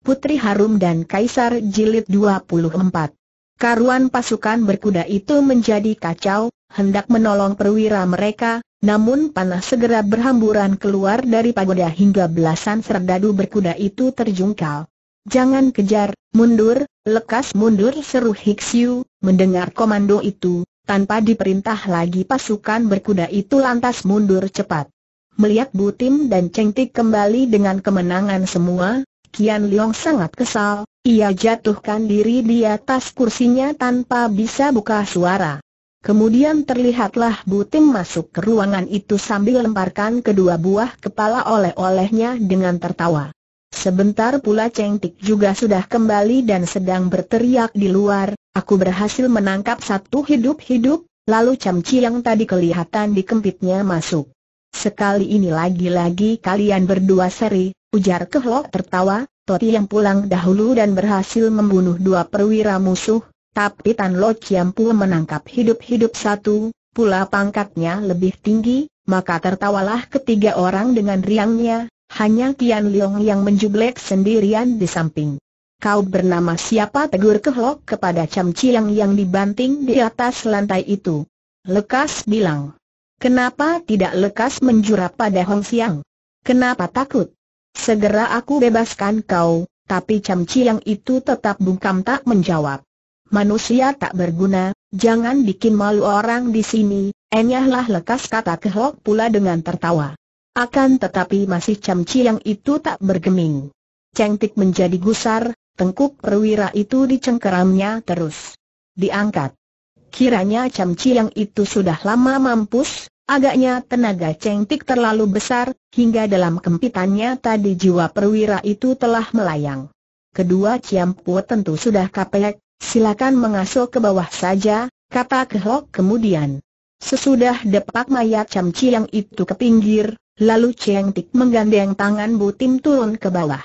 Putri Harum dan Kaisar Jilid 24. Karuan pasukan berkuda itu menjadi kacau, hendak menolong perwira mereka, namun panah segera berhamburan keluar dari pagoda hingga belasan serdadu berkuda itu terjungkal. Jangan kejar, mundur, lekas mundur seru Hiksiu, mendengar komando itu, tanpa diperintah lagi pasukan berkuda itu lantas mundur cepat. Melihat Butim dan Cengtik kembali dengan kemenangan semua, Kian Leong sangat kesal, ia jatuhkan diri di atas kursinya tanpa bisa buka suara. Kemudian terlihatlah Butim masuk ke ruangan itu sambil lemparkan kedua buah kepala oleh-olehnya dengan tertawa. Sebentar pula Cheng Tik juga sudah kembali dan sedang berteriak di luar, aku berhasil menangkap satu hidup-hidup, lalu Camci yang tadi kelihatan di kempitnya masuk. Sekali ini lagi-lagi kalian berdua seri, Ujar Kehlok tertawa, Toti yang pulang dahulu dan berhasil membunuh dua perwira musuh, tapi Tan Lo Chiampu menangkap hidup-hidup satu, pula pangkatnya lebih tinggi, maka tertawalah ketiga orang dengan riangnya, hanya Tian Leong yang menjublek sendirian di samping. Kau bernama siapa tegur kehlok kepada Cam Chiang yang dibanting di atas lantai itu. Lekas bilang. Kenapa tidak lekas menjurap pada Hong Siang? Kenapa takut? Segera aku bebaskan kau, tapi camci yang itu tetap bungkam tak menjawab. Manusia tak berguna, jangan bikin malu orang di sini, enyahlah lekas kata Kehok pula dengan tertawa. Akan tetapi masih camci yang itu tak bergeming. Cengtik menjadi gusar, tengkuk perwira itu dicengkeramnya terus. Diangkat. Kiranya camci yang itu sudah lama mampus, Agaknya tenaga cengtik terlalu besar, hingga dalam kempitannya tadi jiwa perwira itu telah melayang. Kedua Ciampu tentu sudah kapek, silakan mengasuh ke bawah saja, kata Kehok kemudian. Sesudah depak mayat Cam yang itu ke pinggir, lalu Cengtik menggandeng tangan Butim turun ke bawah.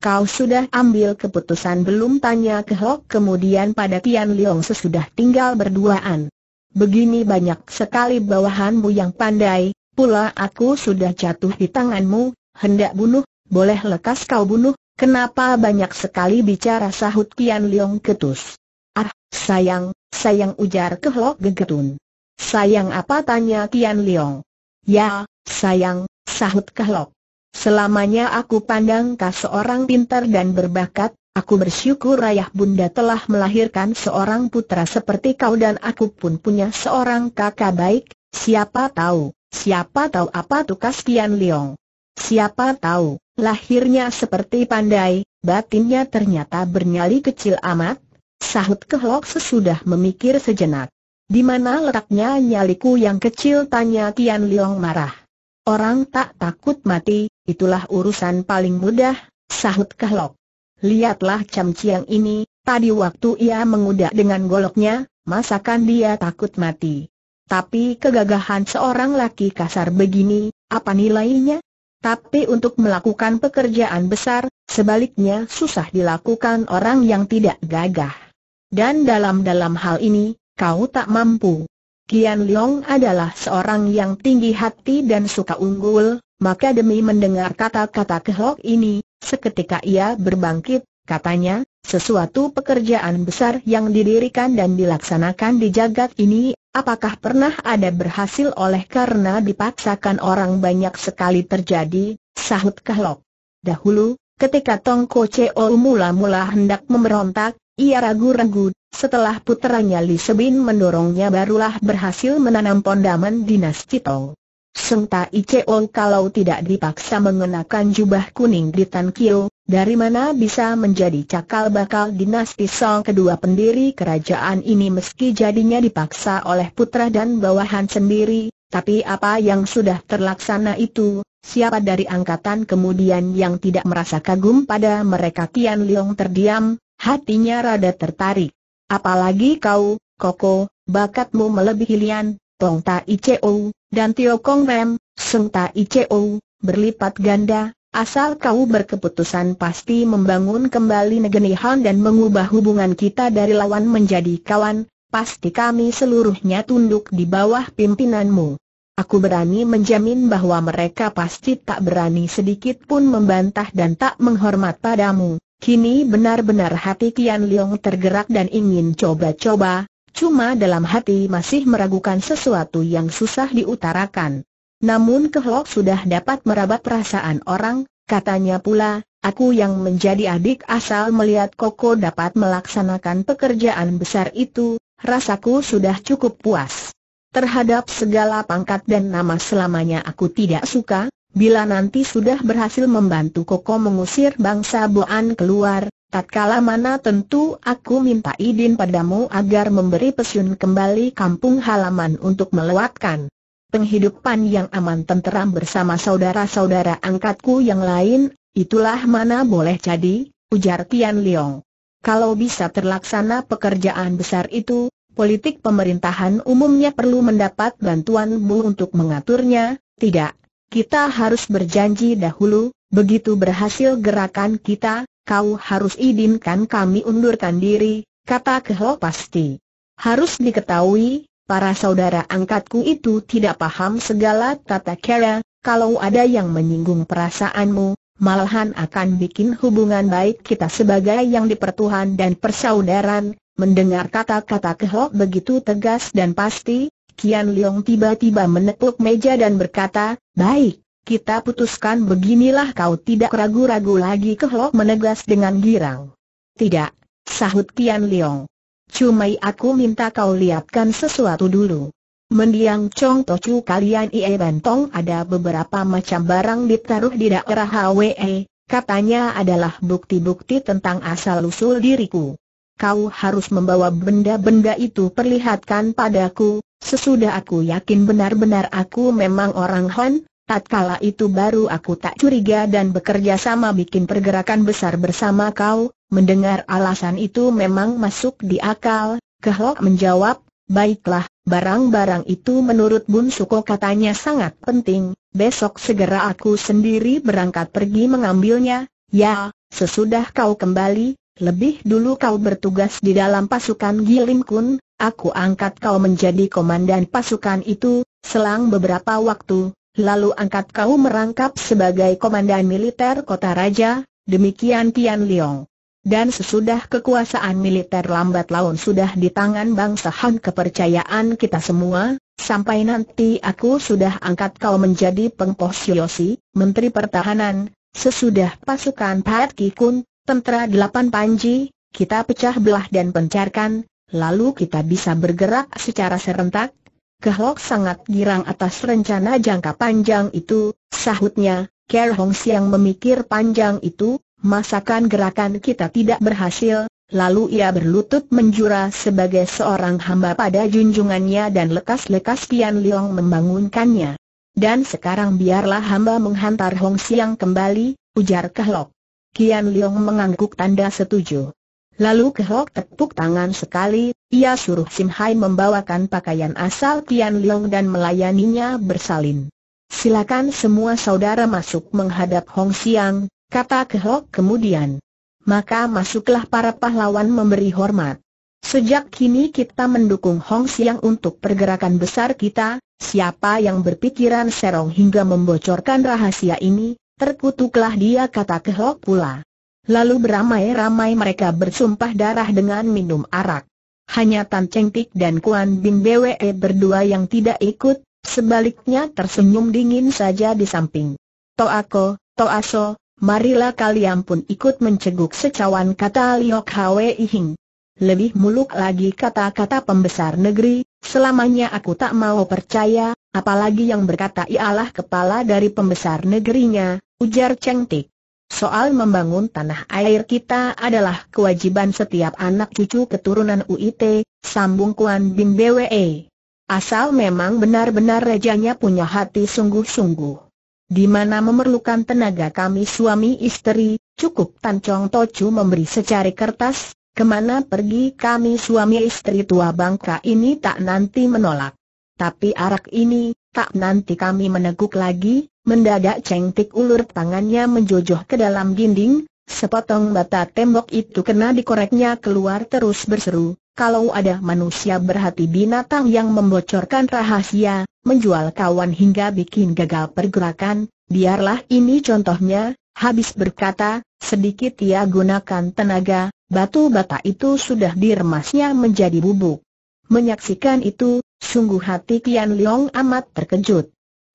Kau sudah ambil keputusan belum tanya Kehok kemudian pada Tian Liong sesudah tinggal berduaan begini banyak sekali bawahanmu yang pandai, pula aku sudah jatuh di tanganmu, hendak bunuh, boleh lekas kau bunuh, kenapa banyak sekali bicara sahut Kian Leong ketus. Ah, sayang, sayang ujar kehlok gegetun. Sayang apa tanya Kian Leong? Ya, sayang, sahut kehlok. Selamanya aku pandang kau seorang pintar dan berbakat, Aku bersyukur ayah bunda telah melahirkan seorang putra seperti kau dan aku pun punya seorang kakak baik, siapa tahu, siapa tahu apa tukas Tian Leong. Siapa tahu, lahirnya seperti pandai, batinnya ternyata bernyali kecil amat, sahut kehlok sesudah memikir sejenak. Di mana letaknya nyaliku yang kecil tanya Tian Leong marah. Orang tak takut mati, itulah urusan paling mudah, sahut kehlok. Lihatlah Cam Ciang ini, tadi waktu ia mengudak dengan goloknya, masakan dia takut mati. Tapi kegagahan seorang laki kasar begini, apa nilainya? Tapi untuk melakukan pekerjaan besar, sebaliknya susah dilakukan orang yang tidak gagah. Dan dalam-dalam hal ini, kau tak mampu. Kian Leong adalah seorang yang tinggi hati dan suka unggul, maka demi mendengar kata-kata kehok ini, Seketika ia berbangkit, katanya, sesuatu pekerjaan besar yang didirikan dan dilaksanakan di jagat ini, apakah pernah ada berhasil oleh karena dipaksakan orang banyak sekali terjadi, sahut Kahlok. Dahulu, ketika Tong Ko Cheo mula-mula hendak memberontak, ia ragu-ragu, setelah puteranya Li Sebin mendorongnya barulah berhasil menanam pondaman dinasti Tong. Sengta Tai kalau tidak dipaksa mengenakan jubah kuning di Tan Kio, dari mana bisa menjadi cakal bakal dinasti Song kedua pendiri kerajaan ini meski jadinya dipaksa oleh putra dan bawahan sendiri, tapi apa yang sudah terlaksana itu, siapa dari angkatan kemudian yang tidak merasa kagum pada mereka Tian Leong terdiam, hatinya rada tertarik. Apalagi kau, Koko, bakatmu melebihi Lian, Tong Ta Ico, dan Tio Kong Mem, Seng Ta Ico, berlipat ganda, asal kau berkeputusan pasti membangun kembali Han dan mengubah hubungan kita dari lawan menjadi kawan, pasti kami seluruhnya tunduk di bawah pimpinanmu. Aku berani menjamin bahwa mereka pasti tak berani sedikit pun membantah dan tak menghormat padamu. Kini benar-benar hati Kian Leong tergerak dan ingin coba-coba, Cuma dalam hati masih meragukan sesuatu yang susah diutarakan. Namun Kehlok sudah dapat merabat perasaan orang, katanya pula, aku yang menjadi adik asal melihat Koko dapat melaksanakan pekerjaan besar itu, rasaku sudah cukup puas. Terhadap segala pangkat dan nama selamanya aku tidak suka, bila nanti sudah berhasil membantu Koko mengusir bangsa Boan keluar, Tatkala mana tentu aku minta izin padamu agar memberi pesun kembali kampung halaman untuk melewatkan penghidupan yang aman tenteram bersama saudara-saudara angkatku yang lain, itulah mana boleh jadi, ujar Tian Leong. Kalau bisa terlaksana pekerjaan besar itu, politik pemerintahan umumnya perlu mendapat bantuanmu untuk mengaturnya, tidak, kita harus berjanji dahulu, begitu berhasil gerakan kita, kau harus izinkan kami undurkan diri, kata Keho pasti. Harus diketahui, para saudara angkatku itu tidak paham segala tata cara, kalau ada yang menyinggung perasaanmu, malahan akan bikin hubungan baik kita sebagai yang dipertuhan dan persaudaran. Mendengar kata-kata Keho begitu tegas dan pasti, Kian Leong tiba-tiba menepuk meja dan berkata, Baik, kita putuskan beginilah kau tidak ragu-ragu lagi Kehlok menegas dengan girang. Tidak, sahut Tian Liong. Cuma aku minta kau lihatkan sesuatu dulu. Mendiang Chong Tocu kalian Ie Bantong ada beberapa macam barang ditaruh di daerah HWE, katanya adalah bukti-bukti tentang asal-usul diriku. Kau harus membawa benda-benda itu perlihatkan padaku, sesudah aku yakin benar-benar aku memang orang Hon, tatkala itu baru aku tak curiga dan bekerja sama bikin pergerakan besar bersama kau, mendengar alasan itu memang masuk di akal, Kehlok menjawab, baiklah, barang-barang itu menurut Bun Suko katanya sangat penting, besok segera aku sendiri berangkat pergi mengambilnya, ya, sesudah kau kembali, lebih dulu kau bertugas di dalam pasukan Gilim Kun, aku angkat kau menjadi komandan pasukan itu, selang beberapa waktu, lalu angkat kau merangkap sebagai komandan militer kota raja, demikian Tian Liong. Dan sesudah kekuasaan militer lambat laun sudah di tangan bangsa Han kepercayaan kita semua, sampai nanti aku sudah angkat kau menjadi Siosi, Menteri Pertahanan, sesudah pasukan Pat Kikun, tentara delapan panji, kita pecah belah dan pencarkan, lalu kita bisa bergerak secara serentak, Kehlok sangat girang atas rencana jangka panjang itu, sahutnya, Ker Hong Siang memikir panjang itu, masakan gerakan kita tidak berhasil, lalu ia berlutut menjura sebagai seorang hamba pada junjungannya dan lekas-lekas Kian Liong membangunkannya. Dan sekarang biarlah hamba menghantar Hong Siang kembali, ujar Kehlok. Kian Liong mengangguk tanda setuju. Lalu Kehok tepuk tangan sekali, ia suruh Sim Hai membawakan pakaian asal Tian Leong dan melayaninya bersalin. Silakan semua saudara masuk menghadap Hong Siang, kata Kehok kemudian. Maka masuklah para pahlawan memberi hormat. Sejak kini kita mendukung Hong Siang untuk pergerakan besar kita, siapa yang berpikiran serong hingga membocorkan rahasia ini, terkutuklah dia kata Kehok pula. Lalu beramai-ramai mereka bersumpah darah dengan minum arak. Hanya Tan Cheng Tik dan Kuan Bing Bwe berdua yang tidak ikut, sebaliknya tersenyum dingin saja di samping. Toako, Toaso, marilah kalian pun ikut menceguk secawan kata Liok Hwe Ihing. Lebih muluk lagi kata-kata pembesar negeri, selamanya aku tak mau percaya, apalagi yang berkata ialah kepala dari pembesar negerinya, ujar Cheng Tik. Soal membangun tanah air kita adalah kewajiban setiap anak cucu keturunan UIT, sambung Kuan Bin BWE. Asal memang benar-benar rajanya punya hati sungguh-sungguh. Di mana memerlukan tenaga kami suami istri, cukup Tan Chong Tocu memberi secari kertas, kemana pergi kami suami istri tua bangka ini tak nanti menolak. Tapi arak ini, tak nanti kami meneguk lagi, Mendadak Tik ulur tangannya menjojoh ke dalam dinding, sepotong bata tembok itu kena dikoreknya keluar terus berseru, kalau ada manusia berhati binatang yang membocorkan rahasia, menjual kawan hingga bikin gagal pergerakan, biarlah ini contohnya, habis berkata, sedikit ia gunakan tenaga, batu bata itu sudah diremasnya menjadi bubuk. Menyaksikan itu, sungguh hati Kian Leong amat terkejut.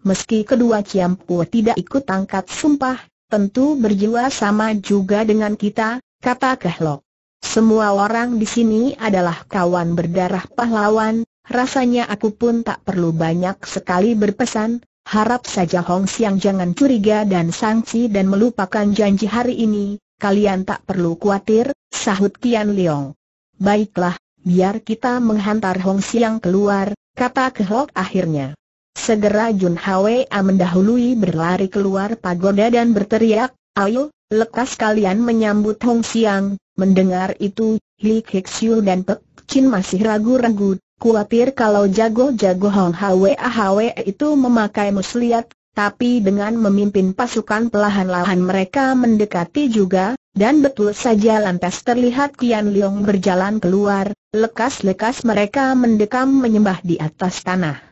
Meski kedua Ciampu tidak ikut tangkap sumpah, tentu berjiwa sama juga dengan kita, kata Kehlok. Semua orang di sini adalah kawan berdarah pahlawan, rasanya aku pun tak perlu banyak sekali berpesan, harap saja Hong Siang jangan curiga dan sangsi dan melupakan janji hari ini, kalian tak perlu khawatir, sahut Tian Leong. Baiklah, biar kita menghantar Hong Siang keluar, kata Kehlok akhirnya. Segera Jun Hwa mendahului berlari keluar pagoda dan berteriak, Ayo, lekas kalian menyambut Hong Siang. Mendengar itu, Li Kik dan Pek Chin masih ragu-ragu, khawatir kalau jago-jago Hong Hwa Hwa itu memakai muslihat, tapi dengan memimpin pasukan pelahan-lahan mereka mendekati juga, dan betul saja lantas terlihat Kian Leong berjalan keluar, lekas-lekas mereka mendekam menyembah di atas tanah.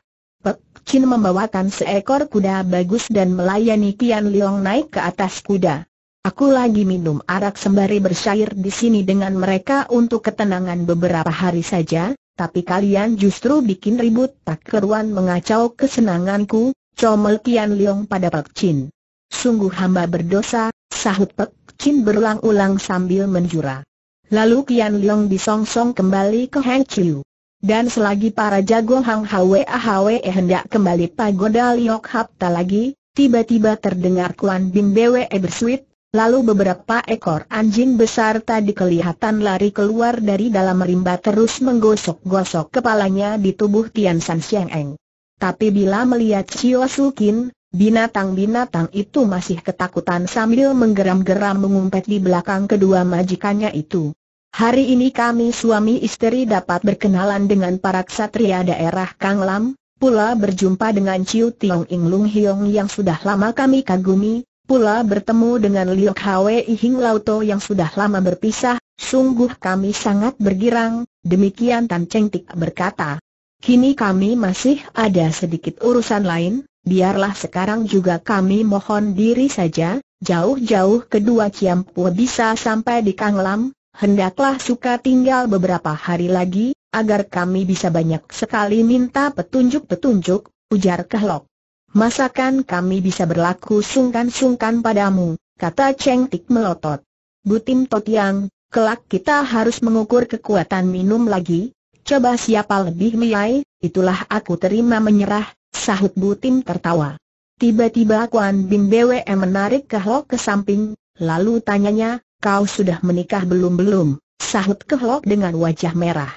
Chin membawakan seekor kuda bagus dan melayani Tian Liang naik ke atas kuda. Aku lagi minum arak sembari bersyair di sini dengan mereka untuk ketenangan beberapa hari saja, tapi kalian justru bikin ribut tak keruan mengacau kesenanganku, comel Tian Liang pada Pak Chin. Sungguh hamba berdosa, sahut Pek Chin berulang-ulang sambil menjura. Lalu Kian Liang disongsong kembali ke Heng Chiu. Dan selagi para jago Hang Hwe Ahwe eh hendak kembali pagoda Liok Hapta lagi, tiba-tiba terdengar Kuan Bim Bwe eh bersuit, lalu beberapa ekor anjing besar tadi kelihatan lari keluar dari dalam rimba terus menggosok-gosok kepalanya di tubuh Tian San Siang Eng. Tapi bila melihat Xiao Kin, Binatang-binatang itu masih ketakutan sambil menggeram-geram mengumpet di belakang kedua majikannya itu. Hari ini kami suami istri dapat berkenalan dengan para ksatria daerah Kang Lam, pula berjumpa dengan Ciu Tiong Ing Lung Hiong yang sudah lama kami kagumi, pula bertemu dengan Liok Hwe Ihing Lauto yang sudah lama berpisah, sungguh kami sangat bergirang, demikian Tan Cheng Tik berkata. Kini kami masih ada sedikit urusan lain, biarlah sekarang juga kami mohon diri saja, jauh-jauh kedua Ciampu bisa sampai di Kang Lam, hendaklah suka tinggal beberapa hari lagi, agar kami bisa banyak sekali minta petunjuk-petunjuk, ujar Kehlok. Masakan kami bisa berlaku sungkan-sungkan padamu, kata Cheng Tik melotot. Butim Totiang, kelak kita harus mengukur kekuatan minum lagi, coba siapa lebih miai, itulah aku terima menyerah, sahut Butim tertawa. Tiba-tiba Kuan Bim BWM menarik Kehlok ke samping, lalu tanyanya, Kau sudah menikah belum-belum? Sahut Kehlok dengan wajah merah.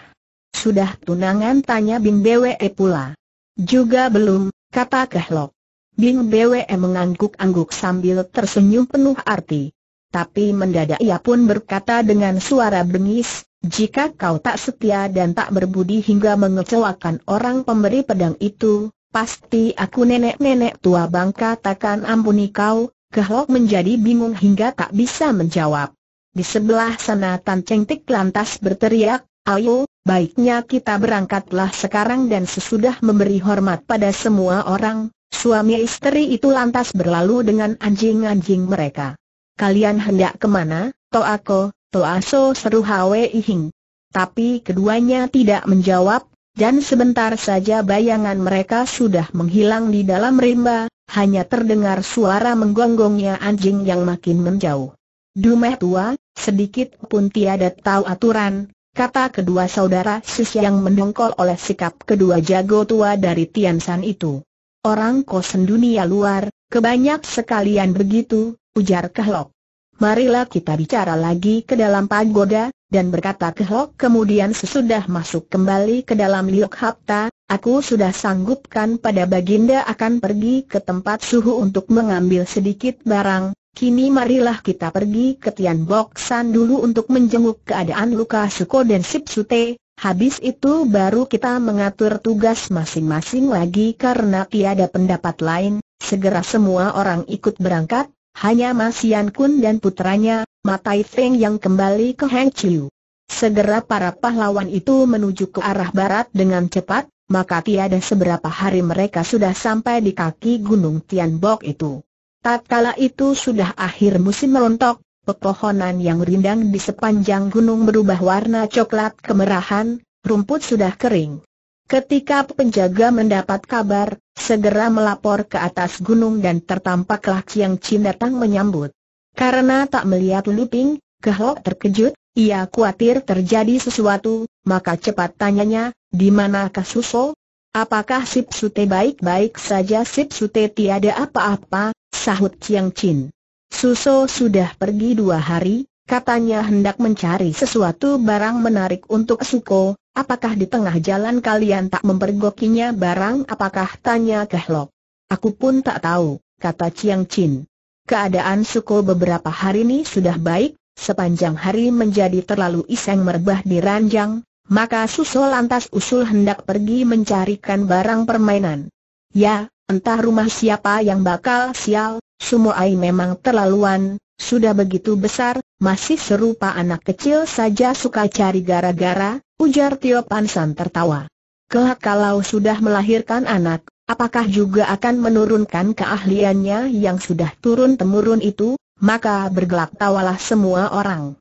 Sudah tunangan tanya Bing Bwe pula. Juga belum, kata Kehlok. Bing Bwe mengangguk-angguk sambil tersenyum penuh arti. Tapi mendadak ia pun berkata dengan suara bengis, jika kau tak setia dan tak berbudi hingga mengecewakan orang pemberi pedang itu, pasti aku nenek-nenek tua bangka takkan ampuni kau, Kehlok menjadi bingung hingga tak bisa menjawab. Di sebelah sana Tan Cheng Tik lantas berteriak, ayo, baiknya kita berangkatlah sekarang dan sesudah memberi hormat pada semua orang, suami istri itu lantas berlalu dengan anjing-anjing mereka. Kalian hendak kemana, Toako, Toaso seru Hwe Ihing. Tapi keduanya tidak menjawab, dan sebentar saja bayangan mereka sudah menghilang di dalam rimba, hanya terdengar suara menggonggongnya anjing yang makin menjauh. Dumeh tua, sedikit pun tiada tahu aturan, kata kedua saudara sis yang mendongkol oleh sikap kedua jago tua dari Tiansan itu. Orang kosen dunia luar, kebanyak sekalian begitu, ujar Kehlok. Marilah kita bicara lagi ke dalam pagoda, dan berkata Kehlok kemudian sesudah masuk kembali ke dalam liuk Hapta, aku sudah sanggupkan pada Baginda akan pergi ke tempat suhu untuk mengambil sedikit barang, Kini marilah kita pergi ke Tian Boksan dulu untuk menjenguk keadaan luka Suko dan Sip Sute, habis itu baru kita mengatur tugas masing-masing lagi karena tiada pendapat lain, segera semua orang ikut berangkat, hanya Mas Yan Kun dan putranya, Matai Feng yang kembali ke Heng Chiu. Segera para pahlawan itu menuju ke arah barat dengan cepat, maka tiada seberapa hari mereka sudah sampai di kaki gunung Tian Bok itu. Tatkala itu sudah akhir musim merontok, pepohonan yang rindang di sepanjang gunung berubah warna coklat kemerahan, rumput sudah kering. Ketika penjaga mendapat kabar, segera melapor ke atas gunung dan tertampaklah Chiang Chin datang menyambut. Karena tak melihat Luping, kehlok terkejut, ia khawatir terjadi sesuatu, maka cepat tanyanya, di manakah Suso? Apakah Sip Sute baik-baik saja Sip Sute tiada apa-apa, sahut Chiang Chin. Suso sudah pergi dua hari, katanya hendak mencari sesuatu barang menarik untuk Suko, apakah di tengah jalan kalian tak mempergokinya barang apakah tanya Kehlok. Aku pun tak tahu, kata Chiang Chin. Keadaan Suko beberapa hari ini sudah baik, sepanjang hari menjadi terlalu iseng merbah di ranjang, maka Suso lantas usul hendak pergi mencarikan barang permainan. Ya, entah rumah siapa yang bakal sial, Sumoai memang terlaluan, sudah begitu besar, masih serupa anak kecil saja suka cari gara-gara, ujar Tio Pansan tertawa. Kelak kalau sudah melahirkan anak, apakah juga akan menurunkan keahliannya yang sudah turun-temurun itu, maka bergelak tawalah semua orang.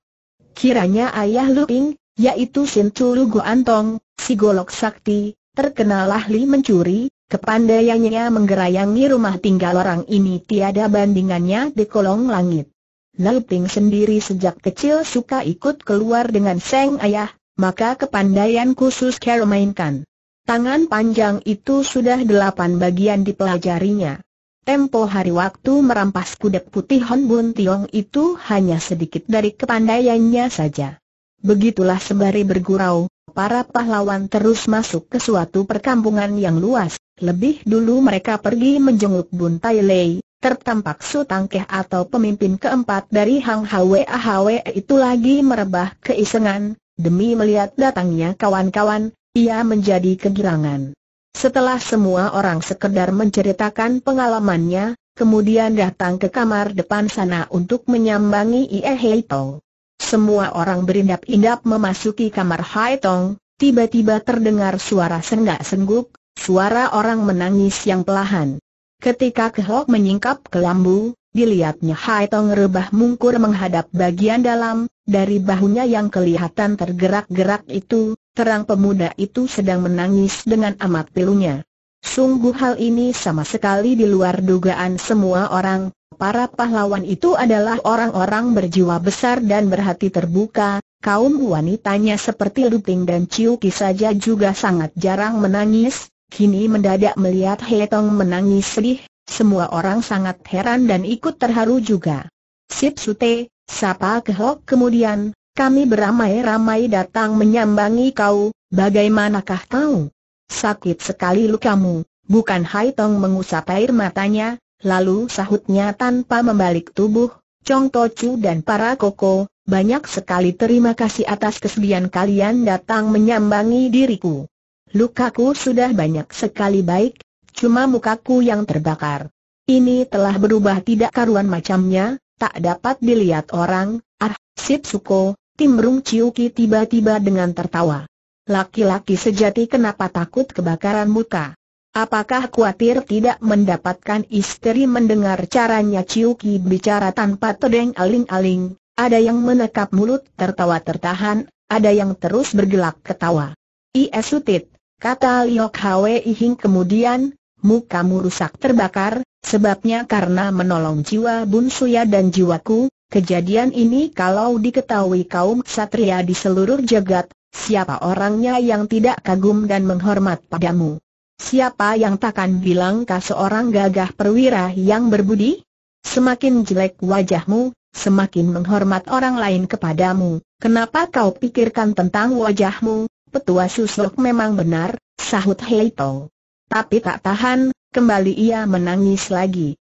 Kiranya ayah Luping, yaitu Sintulu Guantong, si golok sakti, terkenal ahli mencuri, kepandaiannya menggerayangi rumah tinggal orang ini tiada bandingannya di kolong langit. Lalu sendiri sejak kecil suka ikut keluar dengan Seng Ayah, maka kepandaian khusus Carol mainkan. Tangan panjang itu sudah delapan bagian dipelajarinya. Tempo hari waktu merampas kuda putih Hon Bun Tiong itu hanya sedikit dari kepandaiannya saja. Begitulah sembari bergurau, para pahlawan terus masuk ke suatu perkampungan yang luas. Lebih dulu mereka pergi menjenguk Bun Tai Lei, tertampak Su Tangkeh atau pemimpin keempat dari Hang Hwe Ahwe itu lagi merebah keisengan, demi melihat datangnya kawan-kawan, ia menjadi kegirangan. Setelah semua orang sekedar menceritakan pengalamannya, kemudian datang ke kamar depan sana untuk menyambangi Ie Hei Tong. Semua orang berindap-indap memasuki kamar Hai Tong, tiba-tiba terdengar suara senggak sengguk, suara orang menangis yang pelahan. Ketika Kehok menyingkap ke lambu, dilihatnya Hai Tong rebah mungkur menghadap bagian dalam, dari bahunya yang kelihatan tergerak-gerak itu, terang pemuda itu sedang menangis dengan amat pilunya. Sungguh hal ini sama sekali di luar dugaan semua orang, Para pahlawan itu adalah orang-orang berjiwa besar dan berhati terbuka, kaum wanitanya seperti Luting dan Ciuki saja juga sangat jarang menangis, kini mendadak melihat Hetong menangis sedih, semua orang sangat heran dan ikut terharu juga. Sip Sute, Sapa Kehok kemudian, kami beramai-ramai datang menyambangi kau, bagaimanakah kau? Sakit sekali lukamu, bukan Hai Tong mengusap air matanya, Lalu sahutnya tanpa membalik tubuh, Chong Tochu dan para koko, banyak sekali terima kasih atas kesedihan kalian datang menyambangi diriku. Lukaku sudah banyak sekali baik, cuma mukaku yang terbakar. Ini telah berubah tidak karuan macamnya, tak dapat dilihat orang, ah, Sip Suko, timbrung Ciuki tiba-tiba dengan tertawa. Laki-laki sejati kenapa takut kebakaran muka? Apakah khawatir tidak mendapatkan istri mendengar caranya Ciuki bicara tanpa tedeng aling-aling, ada yang menekap mulut tertawa tertahan, ada yang terus bergelak ketawa. Iya sutit, kata Liok Hwe Ihing kemudian, mukamu rusak terbakar, sebabnya karena menolong jiwa Bunsuya dan jiwaku, kejadian ini kalau diketahui kaum ksatria di seluruh jagat, siapa orangnya yang tidak kagum dan menghormat padamu. Siapa yang takkan bilang kau seorang gagah perwira yang berbudi? Semakin jelek wajahmu, semakin menghormat orang lain kepadamu. Kenapa kau pikirkan tentang wajahmu? Petua susuk memang benar, sahut Heito. Tapi tak tahan, kembali ia menangis lagi.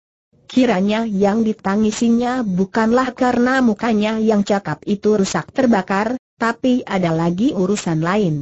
Kiranya yang ditangisinya bukanlah karena mukanya yang cakap itu rusak terbakar, tapi ada lagi urusan lain.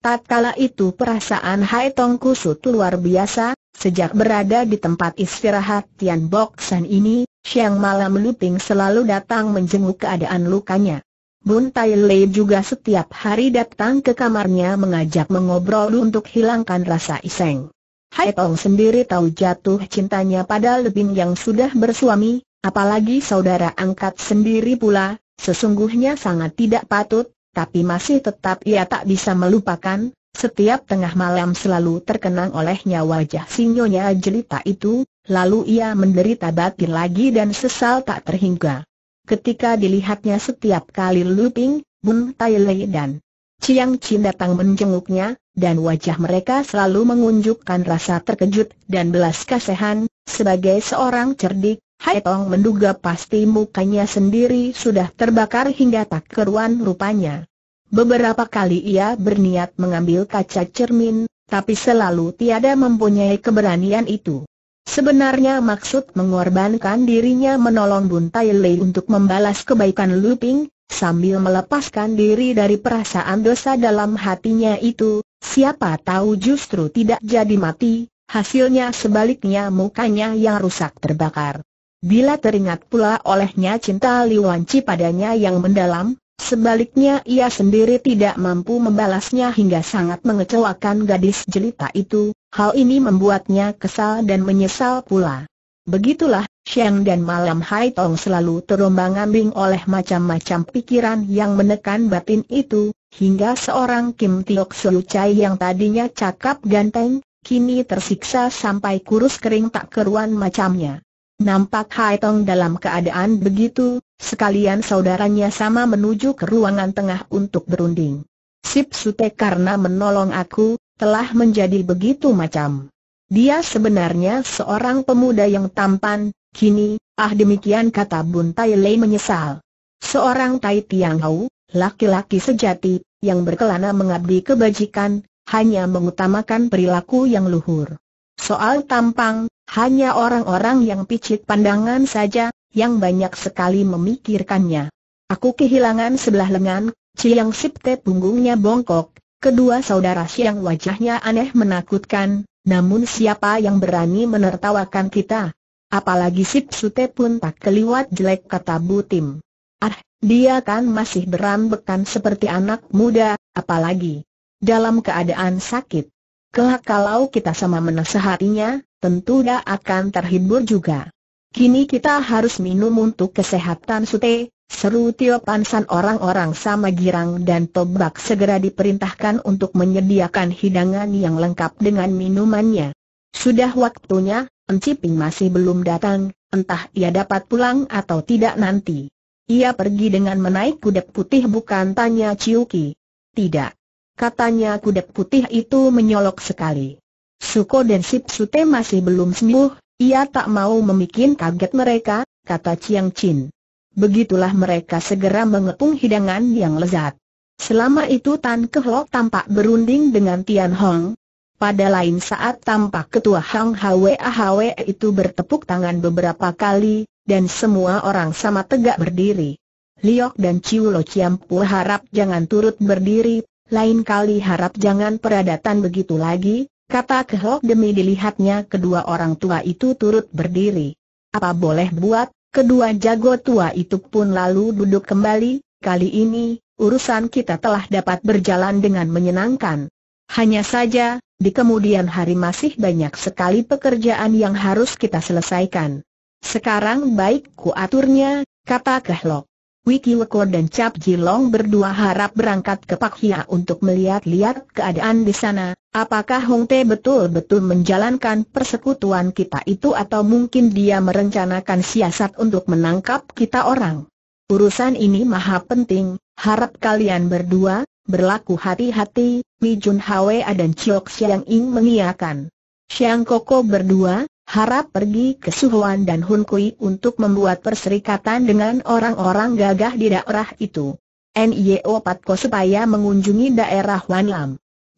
Tatkala itu perasaan Hai Tong kusut luar biasa, sejak berada di tempat istirahat Tian Bok San ini, siang malam Luping selalu datang menjenguk keadaan lukanya. Bun Tai Lei juga setiap hari datang ke kamarnya mengajak mengobrol untuk hilangkan rasa iseng. Hai Tong sendiri tahu jatuh cintanya pada Luping yang sudah bersuami, apalagi saudara angkat sendiri pula, sesungguhnya sangat tidak patut, tapi masih tetap ia tak bisa melupakan, setiap tengah malam selalu terkenang olehnya wajah sinyonya jelita itu, lalu ia menderita batin lagi dan sesal tak terhingga. Ketika dilihatnya setiap kali Luping, Bun Tai Lei dan Chiang Chin datang menjenguknya, dan wajah mereka selalu mengunjukkan rasa terkejut dan belas kasihan, sebagai seorang cerdik, Hai Tong menduga pasti mukanya sendiri sudah terbakar hingga tak keruan rupanya. Beberapa kali ia berniat mengambil kaca cermin, tapi selalu tiada mempunyai keberanian itu. Sebenarnya maksud mengorbankan dirinya menolong Bun Tai Lei untuk membalas kebaikan Lu Ping, sambil melepaskan diri dari perasaan dosa dalam hatinya itu, siapa tahu justru tidak jadi mati, hasilnya sebaliknya mukanya yang rusak terbakar. Bila teringat pula olehnya cinta Liwanci padanya yang mendalam, sebaliknya ia sendiri tidak mampu membalasnya hingga sangat mengecewakan gadis jelita itu, hal ini membuatnya kesal dan menyesal pula. Begitulah, siang dan malam Hai Tong selalu terombang ambing oleh macam-macam pikiran yang menekan batin itu, hingga seorang Kim Tiok Chai yang tadinya cakap ganteng, kini tersiksa sampai kurus kering tak keruan macamnya. Nampak Hai Tong dalam keadaan begitu, sekalian saudaranya sama menuju ke ruangan tengah untuk berunding. Sip Sute karena menolong aku, telah menjadi begitu macam. Dia sebenarnya seorang pemuda yang tampan, kini, ah demikian kata Bun Tai Lei menyesal. Seorang Tai Tiang Hau, laki-laki sejati, yang berkelana mengabdi kebajikan, hanya mengutamakan perilaku yang luhur. Soal tampang, hanya orang-orang yang picit pandangan saja, yang banyak sekali memikirkannya. Aku kehilangan sebelah lengan, Ciyang Sipte punggungnya bongkok, kedua saudara Siang wajahnya aneh menakutkan, namun siapa yang berani menertawakan kita? Apalagi Sip Sute pun tak keliwat jelek kata Butim. Ah, dia kan masih berambekan seperti anak muda, apalagi dalam keadaan sakit. Kelak kalau kita sama menasehatinya, tentu dia akan terhibur juga. Kini kita harus minum untuk kesehatan Sute, seru Tio Pansan orang-orang sama girang dan tobak segera diperintahkan untuk menyediakan hidangan yang lengkap dengan minumannya. Sudah waktunya, Enciping masih belum datang, entah ia dapat pulang atau tidak nanti. Ia pergi dengan menaik kudep putih bukan tanya Ciuki. Tidak. Katanya kudep putih itu menyolok sekali. Suko dan Sip Sute masih belum sembuh, ia tak mau memikin kaget mereka, kata Chiang Chin. Begitulah mereka segera mengepung hidangan yang lezat. Selama itu Tan Kehlok tampak berunding dengan Tian Hong. Pada lain saat tampak ketua Hang Hwe Hwe itu bertepuk tangan beberapa kali, dan semua orang sama tegak berdiri. Liok dan Chiu Lo Chiam Pu harap jangan turut berdiri, lain kali harap jangan peradatan begitu lagi, Kata kehlok demi dilihatnya kedua orang tua itu turut berdiri. Apa boleh buat, kedua jago tua itu pun lalu duduk kembali, kali ini, urusan kita telah dapat berjalan dengan menyenangkan. Hanya saja, di kemudian hari masih banyak sekali pekerjaan yang harus kita selesaikan. Sekarang baik ku aturnya, kata Kehlok. Wiki Leko dan Cap Jilong berdua harap berangkat ke Pakia untuk melihat-lihat keadaan di sana, Apakah Hong Te betul-betul menjalankan persekutuan kita itu atau mungkin dia merencanakan siasat untuk menangkap kita orang? Urusan ini maha penting, harap kalian berdua, berlaku hati-hati, Mi Jun Hwa dan Chiok Siang Ing mengiakan. Siang Koko berdua, harap pergi ke Suhuan dan Hun Kui untuk membuat perserikatan dengan orang-orang gagah di daerah itu. NIO e Patko supaya mengunjungi daerah Wan Lam.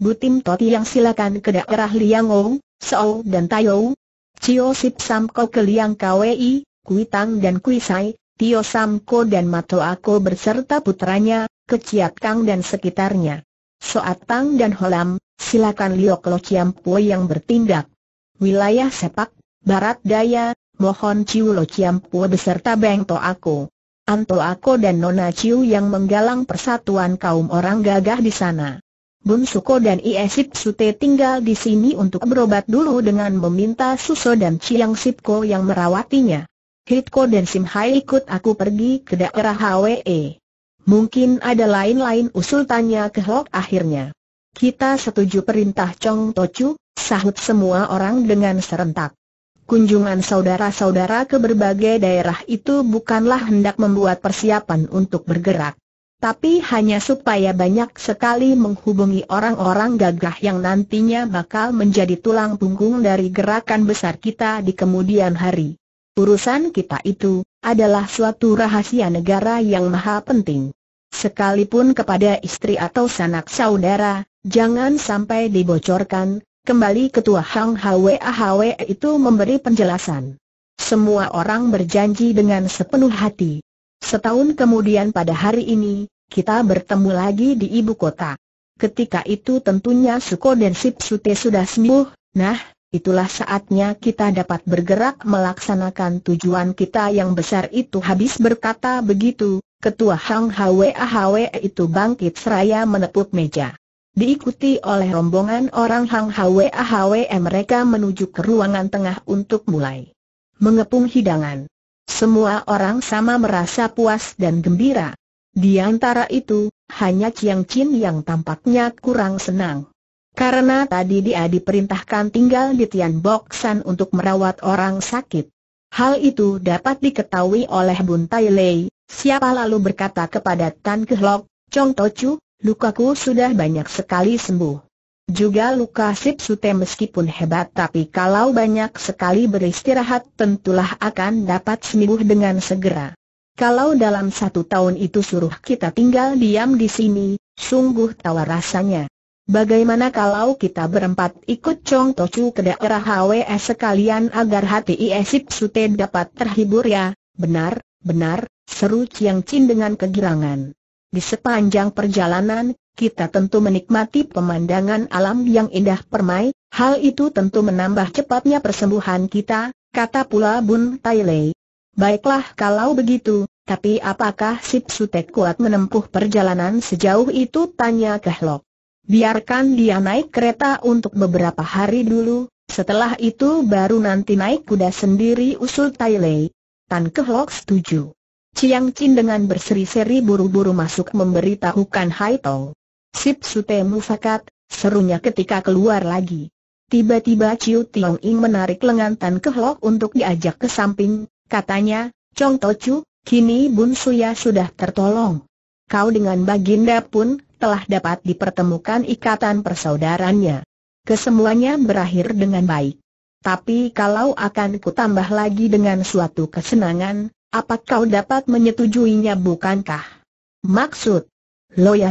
Butim Toti yang silakan ke daerah Liangong, Seoul dan Tayou. Cio Sip samko ke Liang Kwei, Kui Tang dan Kui Sai, Tio samko dan Mato Ako berserta putranya, ke Ciat Kang dan sekitarnya. Soat Tang dan Holam, silakan Liok Lo Chiam Pui yang bertindak. Wilayah Sepak, Barat Daya, mohon Ciu Lo Chiam Pui beserta Beng To Ako. Anto Ako dan Nona Ciu yang menggalang persatuan kaum orang gagah di sana. Bun Suko dan Iesip Sute tinggal di sini untuk berobat dulu dengan meminta Suso dan Chiang Sipko yang merawatinya. Hitko dan Simhai ikut aku pergi ke daerah HWE. Mungkin ada lain-lain usul tanya ke Hok akhirnya. Kita setuju perintah Chong Tochu, sahut semua orang dengan serentak. Kunjungan saudara-saudara ke berbagai daerah itu bukanlah hendak membuat persiapan untuk bergerak. Tapi hanya supaya banyak sekali menghubungi orang-orang gagah yang nantinya bakal menjadi tulang punggung dari gerakan besar kita di kemudian hari. Urusan kita itu adalah suatu rahasia negara yang maha penting. Sekalipun kepada istri atau sanak saudara, jangan sampai dibocorkan, kembali Ketua Hang Hwe Ahwe itu memberi penjelasan. Semua orang berjanji dengan sepenuh hati. Setahun kemudian pada hari ini, kita bertemu lagi di ibu kota. Ketika itu tentunya Suko dan Sip Sute sudah sembuh, nah, itulah saatnya kita dapat bergerak melaksanakan tujuan kita yang besar itu habis berkata begitu, ketua Hang Hwe Ahwe itu bangkit seraya menepuk meja. Diikuti oleh rombongan orang Hang Hwe Ahwe mereka menuju ke ruangan tengah untuk mulai mengepung hidangan. Semua orang sama merasa puas dan gembira. Di antara itu, hanya Chiang Chin yang tampaknya kurang senang. Karena tadi dia diperintahkan tinggal di Tian San untuk merawat orang sakit. Hal itu dapat diketahui oleh Bun Tai Lei, siapa lalu berkata kepada Tan Kehlok, Chong To Chu, lukaku sudah banyak sekali sembuh. Juga luka Sip Sute meskipun hebat tapi kalau banyak sekali beristirahat tentulah akan dapat sembuh dengan segera. Kalau dalam satu tahun itu suruh kita tinggal diam di sini, sungguh tawar rasanya. Bagaimana kalau kita berempat ikut Chong Tocu ke daerah HWS sekalian agar hati Iesip Sute dapat terhibur ya? Benar, benar, seru Chiang Chin dengan kegirangan. Di sepanjang perjalanan, kita tentu menikmati pemandangan alam yang indah permai, hal itu tentu menambah cepatnya persembuhan kita, kata pula Bun Tai Lei. Baiklah kalau begitu, tapi apakah Sip Sutek kuat menempuh perjalanan sejauh itu tanya Kehlok. Biarkan dia naik kereta untuk beberapa hari dulu, setelah itu baru nanti naik kuda sendiri usul Tai Lei. Tan Kehlok setuju. Ciang Chin dengan berseri-seri buru-buru masuk memberitahukan Hai Tong. Sip Sute Mufakat, serunya ketika keluar lagi. Tiba-tiba Ciu Tiong Ing menarik lengan Tan Kehlok untuk diajak ke samping, katanya, Chong Chu, kini Bun Suya sudah tertolong. Kau dengan Baginda pun telah dapat dipertemukan ikatan persaudarannya. Kesemuanya berakhir dengan baik. Tapi kalau akan kutambah lagi dengan suatu kesenangan, apakah kau dapat menyetujuinya bukankah? Maksud?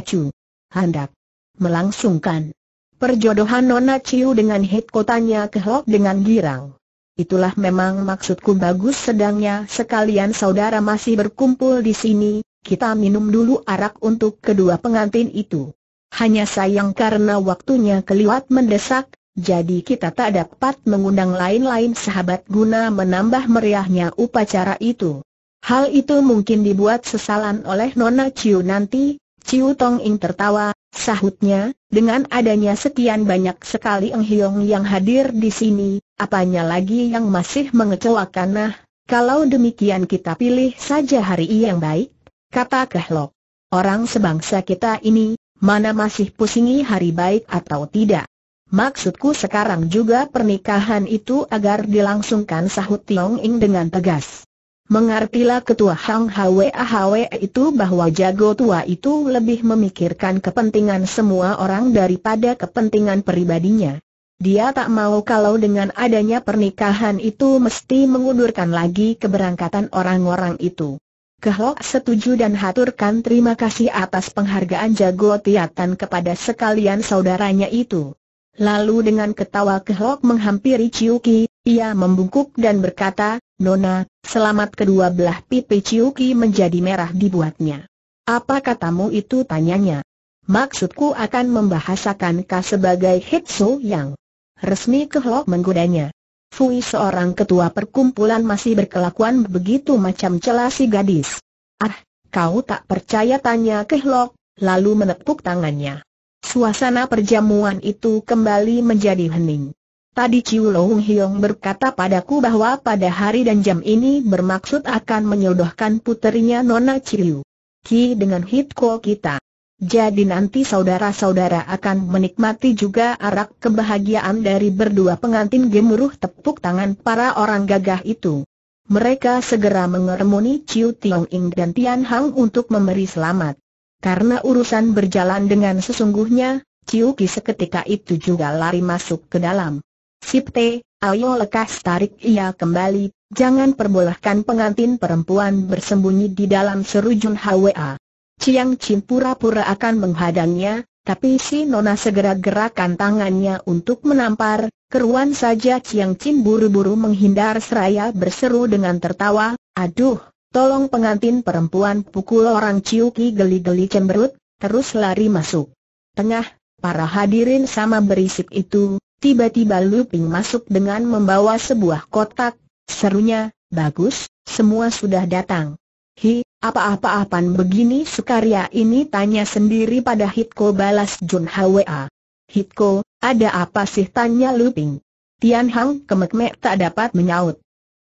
Chu hendak melangsungkan perjodohan Nona Ciu dengan head kotanya kehlok dengan girang. Itulah memang maksudku bagus sedangnya sekalian saudara masih berkumpul di sini, kita minum dulu arak untuk kedua pengantin itu. Hanya sayang karena waktunya keliwat mendesak, jadi kita tak dapat mengundang lain-lain sahabat guna menambah meriahnya upacara itu. Hal itu mungkin dibuat sesalan oleh Nona Ciu nanti, Ciu Tong Ing tertawa, sahutnya, dengan adanya sekian banyak sekali Eng Hiong yang hadir di sini, apanya lagi yang masih mengecewakan nah, kalau demikian kita pilih saja hari yang baik, kata kehlok. Orang sebangsa kita ini, mana masih pusingi hari baik atau tidak. Maksudku sekarang juga pernikahan itu agar dilangsungkan sahut Tiong Ing dengan tegas. Mengertilah ketua Hang Hwe Hwe itu bahwa jago tua itu lebih memikirkan kepentingan semua orang daripada kepentingan pribadinya. Dia tak mau kalau dengan adanya pernikahan itu mesti mengundurkan lagi keberangkatan orang-orang itu. Kehlok setuju dan haturkan terima kasih atas penghargaan jago tiatan kepada sekalian saudaranya itu. Lalu dengan ketawa kehlok menghampiri Ciuki, ia membungkuk dan berkata, Nona, selamat kedua belah pipi Ciuki menjadi merah dibuatnya. Apa katamu itu tanyanya? Maksudku akan membahasakan Ka sebagai Hitsu Yang. Resmi kehlok menggodanya. Fui seorang ketua perkumpulan masih berkelakuan begitu macam celasi gadis. Ah, kau tak percaya tanya kehlok, lalu menepuk tangannya. Suasana perjamuan itu kembali menjadi hening. Tadi Ciu Long Hiong berkata padaku bahwa pada hari dan jam ini bermaksud akan menyodohkan puterinya Nona Ciu. Ki dengan hitko kita. Jadi nanti saudara-saudara akan menikmati juga arak kebahagiaan dari berdua pengantin gemuruh tepuk tangan para orang gagah itu. Mereka segera mengeremoni Ciu Tiong Ing dan Tian Hang untuk memberi selamat. Karena urusan berjalan dengan sesungguhnya, Ciuki seketika itu juga lari masuk ke dalam. Sipte, ayo lekas tarik ia kembali, jangan perbolehkan pengantin perempuan bersembunyi di dalam serujun HWA. Ciang Cim pura-pura akan menghadangnya, tapi si Nona segera gerakan tangannya untuk menampar, keruan saja Ciang Cim buru-buru menghindar seraya berseru dengan tertawa, aduh, tolong pengantin perempuan pukul orang Ciuki geli-geli cemberut, terus lari masuk. Tengah, para hadirin sama berisik itu, tiba-tiba Luping masuk dengan membawa sebuah kotak, serunya, bagus, semua sudah datang. Hi, apa apa apaan begini Sukaria ini tanya sendiri pada Hitko balas Jun Hwa. Hitko, ada apa sih tanya Luping? Tian Hang kemek-mek tak dapat menyaut.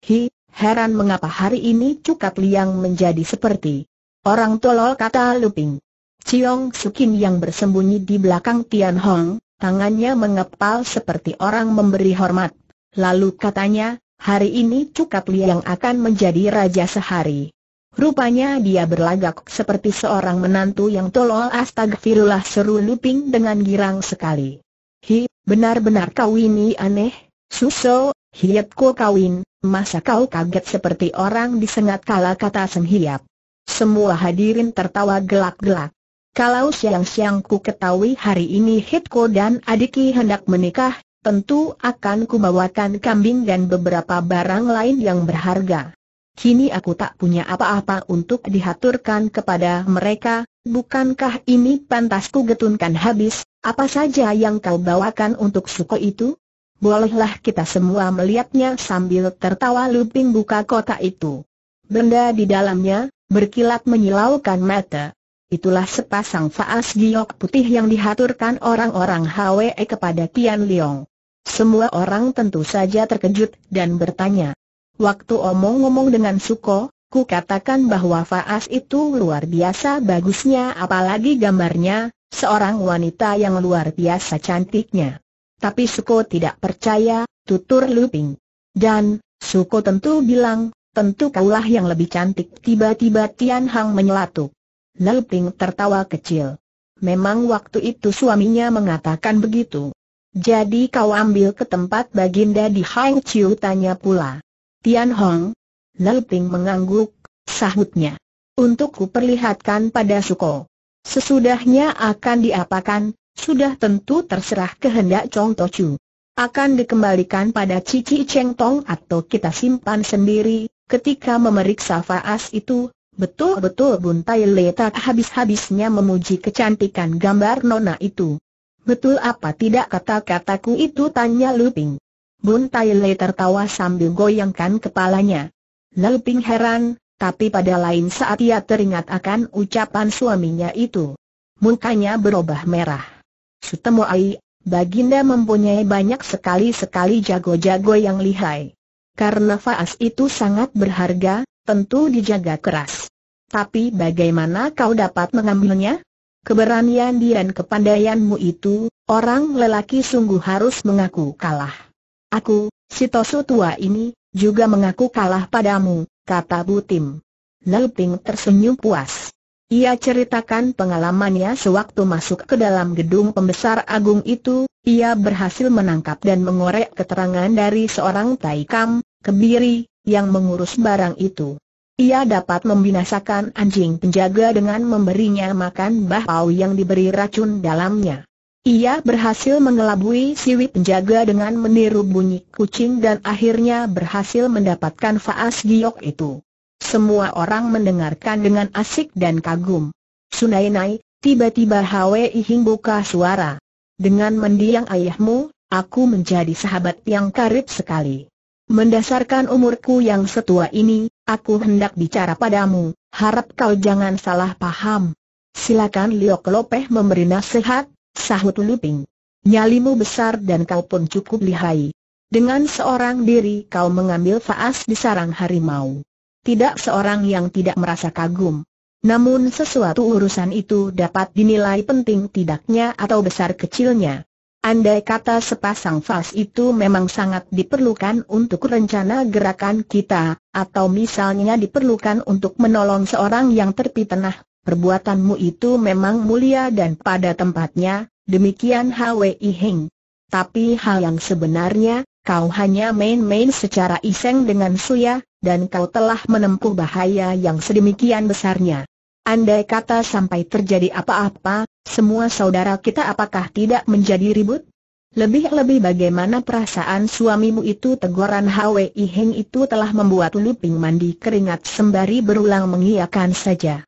Hi, Heran mengapa hari ini Cukat Liang menjadi seperti orang tolol kata Luping. Ciong Sukin yang bersembunyi di belakang Tian Hong, tangannya mengepal seperti orang memberi hormat. Lalu katanya, hari ini Cukat Liang akan menjadi raja sehari. Rupanya dia berlagak seperti seorang menantu yang tolol astagfirullah seru Luping dengan girang sekali. Hi, benar-benar kau ini aneh, Suso, Hiat Ko kawin, masa kau kaget seperti orang disengat kala kata Seng Hiat. Semua hadirin tertawa gelak-gelak. Kalau siang-siang ku ketahui hari ini Hitko dan Adiki hendak menikah, tentu akan kubawakan kambing dan beberapa barang lain yang berharga. Kini aku tak punya apa-apa untuk dihaturkan kepada mereka, bukankah ini pantas ku getunkan habis, apa saja yang kau bawakan untuk suko itu? Bolehlah kita semua melihatnya sambil tertawa Luping buka kotak itu. Benda di dalamnya, berkilat menyilaukan mata. Itulah sepasang faas giok putih yang dihaturkan orang-orang HWE kepada Tian Leong. Semua orang tentu saja terkejut dan bertanya. Waktu omong-omong dengan Suko, ku katakan bahwa faas itu luar biasa bagusnya apalagi gambarnya, seorang wanita yang luar biasa cantiknya. Tapi Suko tidak percaya, tutur Luping. Dan, Suko tentu bilang, tentu kaulah yang lebih cantik. Tiba-tiba Tian Hang menyelatuk. Luping tertawa kecil. Memang waktu itu suaminya mengatakan begitu. Jadi kau ambil ke tempat baginda di Hang Chiu tanya pula. Tian Hong? Luping mengangguk, sahutnya. Untuk kuperlihatkan pada Suko. Sesudahnya akan diapakan, sudah tentu terserah kehendak Chong Tochu. Akan dikembalikan pada Cici Cheng Tong atau kita simpan sendiri, ketika memeriksa Faas itu, betul-betul Bun Tai Le tak habis-habisnya memuji kecantikan gambar nona itu. Betul apa tidak kata-kataku itu tanya Luping. Tai Le tertawa sambil goyangkan kepalanya. Luping heran, tapi pada lain saat ia teringat akan ucapan suaminya itu. Mukanya berubah merah ai, Baginda mempunyai banyak sekali-sekali jago-jago yang lihai. Karena Faas itu sangat berharga, tentu dijaga keras. Tapi bagaimana kau dapat mengambilnya? Keberanian dan kepandaianmu itu, orang lelaki sungguh harus mengaku kalah. Aku, si Tosu tua ini, juga mengaku kalah padamu, kata Butim. Leping tersenyum puas. Ia ceritakan pengalamannya sewaktu masuk ke dalam gedung pembesar agung itu, ia berhasil menangkap dan mengorek keterangan dari seorang Taikam, kebiri, yang mengurus barang itu. Ia dapat membinasakan anjing penjaga dengan memberinya makan bahau yang diberi racun dalamnya. Ia berhasil mengelabui siwi penjaga dengan meniru bunyi kucing dan akhirnya berhasil mendapatkan faas giok itu. Semua orang mendengarkan dengan asik dan kagum. Sunainai, tiba-tiba Hwi Hing buka suara. Dengan mendiang ayahmu, aku menjadi sahabat yang karib sekali. Mendasarkan umurku yang setua ini, aku hendak bicara padamu, harap kau jangan salah paham. Silakan Liok Lopeh memberi nasihat, sahut Luping. Nyalimu besar dan kau pun cukup lihai. Dengan seorang diri kau mengambil faas di sarang harimau tidak seorang yang tidak merasa kagum. Namun sesuatu urusan itu dapat dinilai penting tidaknya atau besar kecilnya. Andai kata sepasang fals itu memang sangat diperlukan untuk rencana gerakan kita, atau misalnya diperlukan untuk menolong seorang yang terpitenah, perbuatanmu itu memang mulia dan pada tempatnya, demikian Hwi Heng. Tapi hal yang sebenarnya, kau hanya main-main secara iseng dengan Suya, dan kau telah menempuh bahaya yang sedemikian besarnya. Andai kata sampai terjadi apa-apa, semua saudara kita apakah tidak menjadi ribut? Lebih-lebih bagaimana perasaan suamimu itu teguran Hwi Heng itu telah membuat Luping mandi keringat sembari berulang mengiyakan saja.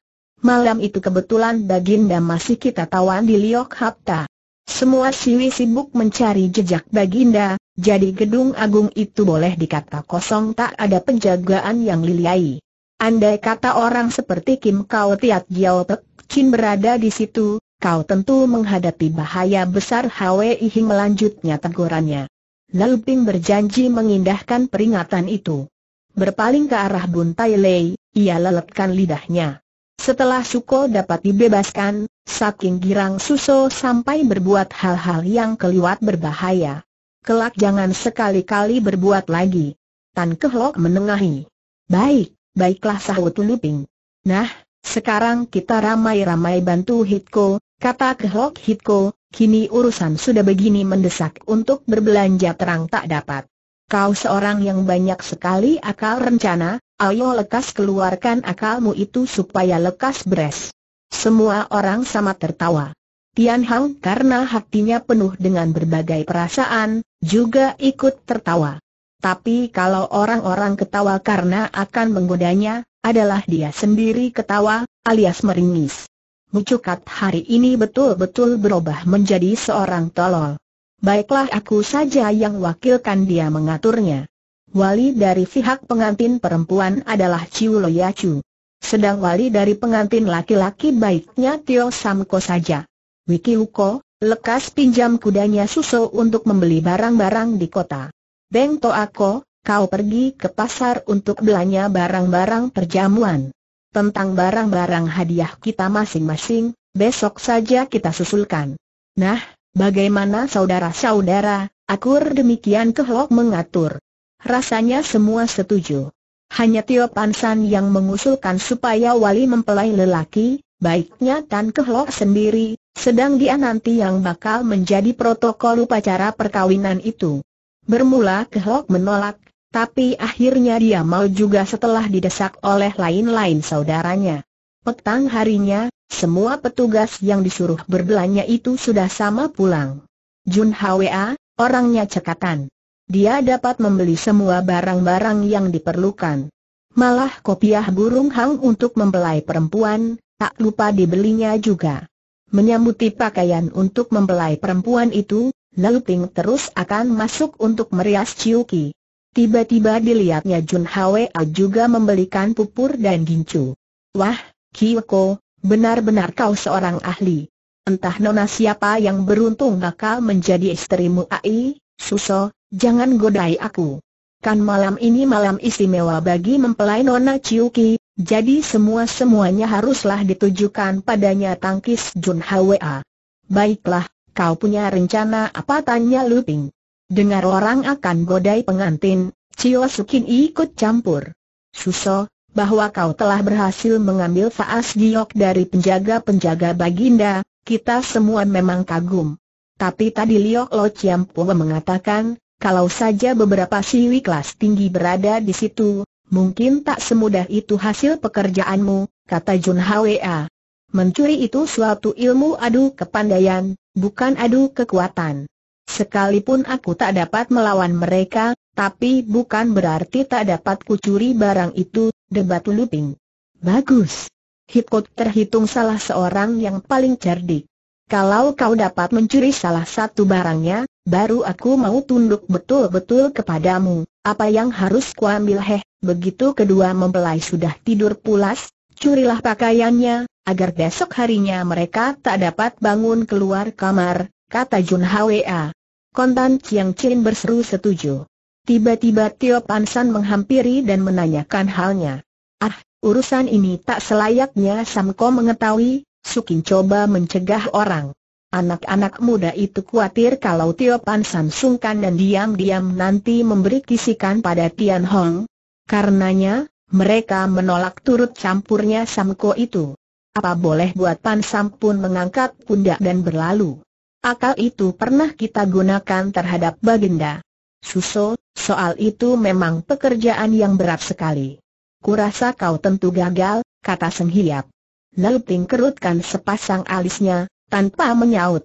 Malam itu kebetulan Baginda masih kita tawan di Liok Hapta. Semua siwi sibuk mencari jejak Baginda, jadi gedung agung itu boleh dikata kosong tak ada penjagaan yang liliai. Andai kata orang seperti Kim Kau Tiat Giao Pek Chin berada di situ, kau tentu menghadapi bahaya besar Hwi Hing melanjutnya tegurannya. Lalu Ping berjanji mengindahkan peringatan itu. Berpaling ke arah Bun Tai Lei, ia leletkan lidahnya. Setelah Suko dapat dibebaskan, saking girang Suso sampai berbuat hal-hal yang keliwat berbahaya kelak jangan sekali-kali berbuat lagi. Tan Kehlok menengahi. Baik, baiklah sahut Luping. Nah, sekarang kita ramai-ramai bantu Hitko, kata Kehlok Hitko, kini urusan sudah begini mendesak untuk berbelanja terang tak dapat. Kau seorang yang banyak sekali akal rencana, ayo lekas keluarkan akalmu itu supaya lekas beres. Semua orang sama tertawa. Tian Hang karena hatinya penuh dengan berbagai perasaan, juga ikut tertawa. Tapi kalau orang-orang ketawa karena akan menggodanya, adalah dia sendiri ketawa, alias meringis. Mucukat hari ini betul-betul berubah menjadi seorang tolol. Baiklah aku saja yang wakilkan dia mengaturnya. Wali dari pihak pengantin perempuan adalah Ciu Loyacu. Sedang wali dari pengantin laki-laki baiknya Tio Samko saja. Wiki Uko, Lekas pinjam kudanya Suso untuk membeli barang-barang di kota. Beng Toako, kau pergi ke pasar untuk belanja barang-barang perjamuan. Tentang barang-barang hadiah kita masing-masing, besok saja kita susulkan. Nah, bagaimana saudara-saudara, akur demikian Kehlok mengatur. Rasanya semua setuju. Hanya Tio Pansan yang mengusulkan supaya Wali mempelai lelaki, baiknya Tan Kehlok sendiri, sedang dia nanti yang bakal menjadi protokol upacara perkawinan itu. Bermula Kehlok menolak, tapi akhirnya dia mau juga setelah didesak oleh lain-lain saudaranya. Petang harinya, semua petugas yang disuruh berbelanja itu sudah sama pulang. Jun Hwa, orangnya cekatan. Dia dapat membeli semua barang-barang yang diperlukan. Malah kopiah burung hang untuk membelai perempuan, tak lupa dibelinya juga. Menyambuti pakaian untuk membelai perempuan itu, lalu Ping terus akan masuk untuk merias Ciuki. Tiba-tiba dilihatnya Jun Hwa juga membelikan pupur dan gincu. Wah, Kiyoko, benar-benar kau seorang ahli. Entah nona siapa yang beruntung bakal menjadi istrimu Ai, Suso, jangan godai aku. Kan malam ini malam istimewa bagi mempelai nona Ciuki, jadi semua-semuanya haruslah ditujukan padanya tangkis Jun Hwa. Baiklah, kau punya rencana apa tanya Luping. Dengar orang akan godai pengantin, Cio Sukin ikut campur. Suso, bahwa kau telah berhasil mengambil Faas Giok dari penjaga-penjaga Baginda, kita semua memang kagum. Tapi tadi Liok Lo Chiam Pua mengatakan, kalau saja beberapa siwi kelas tinggi berada di situ, Mungkin tak semudah itu hasil pekerjaanmu, kata Jun Hwa. Mencuri itu suatu ilmu adu kepandaian, bukan adu kekuatan. Sekalipun aku tak dapat melawan mereka, tapi bukan berarti tak dapat kucuri barang itu, debat Luping. Bagus. Hitkot terhitung salah seorang yang paling cerdik. Kalau kau dapat mencuri salah satu barangnya, baru aku mau tunduk betul-betul kepadamu. Apa yang harus kuambil heh, Begitu kedua mempelai sudah tidur pulas, curilah pakaiannya, agar besok harinya mereka tak dapat bangun keluar kamar, kata Jun Hwa. Kontan Chiang Chin berseru setuju. Tiba-tiba Tio Pan San menghampiri dan menanyakan halnya. Ah, urusan ini tak selayaknya Samko mengetahui, Sukin coba mencegah orang. Anak-anak muda itu khawatir kalau Tio Pan San sungkan dan diam-diam nanti memberi kisikan pada Tian Hong, Karenanya, mereka menolak turut campurnya Samko itu. Apa boleh buat Pan Sampun mengangkat pundak dan berlalu. Akal itu pernah kita gunakan terhadap Baginda. Suso, soal itu memang pekerjaan yang berat sekali. Kurasa kau tentu gagal, kata Seng Hiap. Lalu kerutkan sepasang alisnya, tanpa menyaut.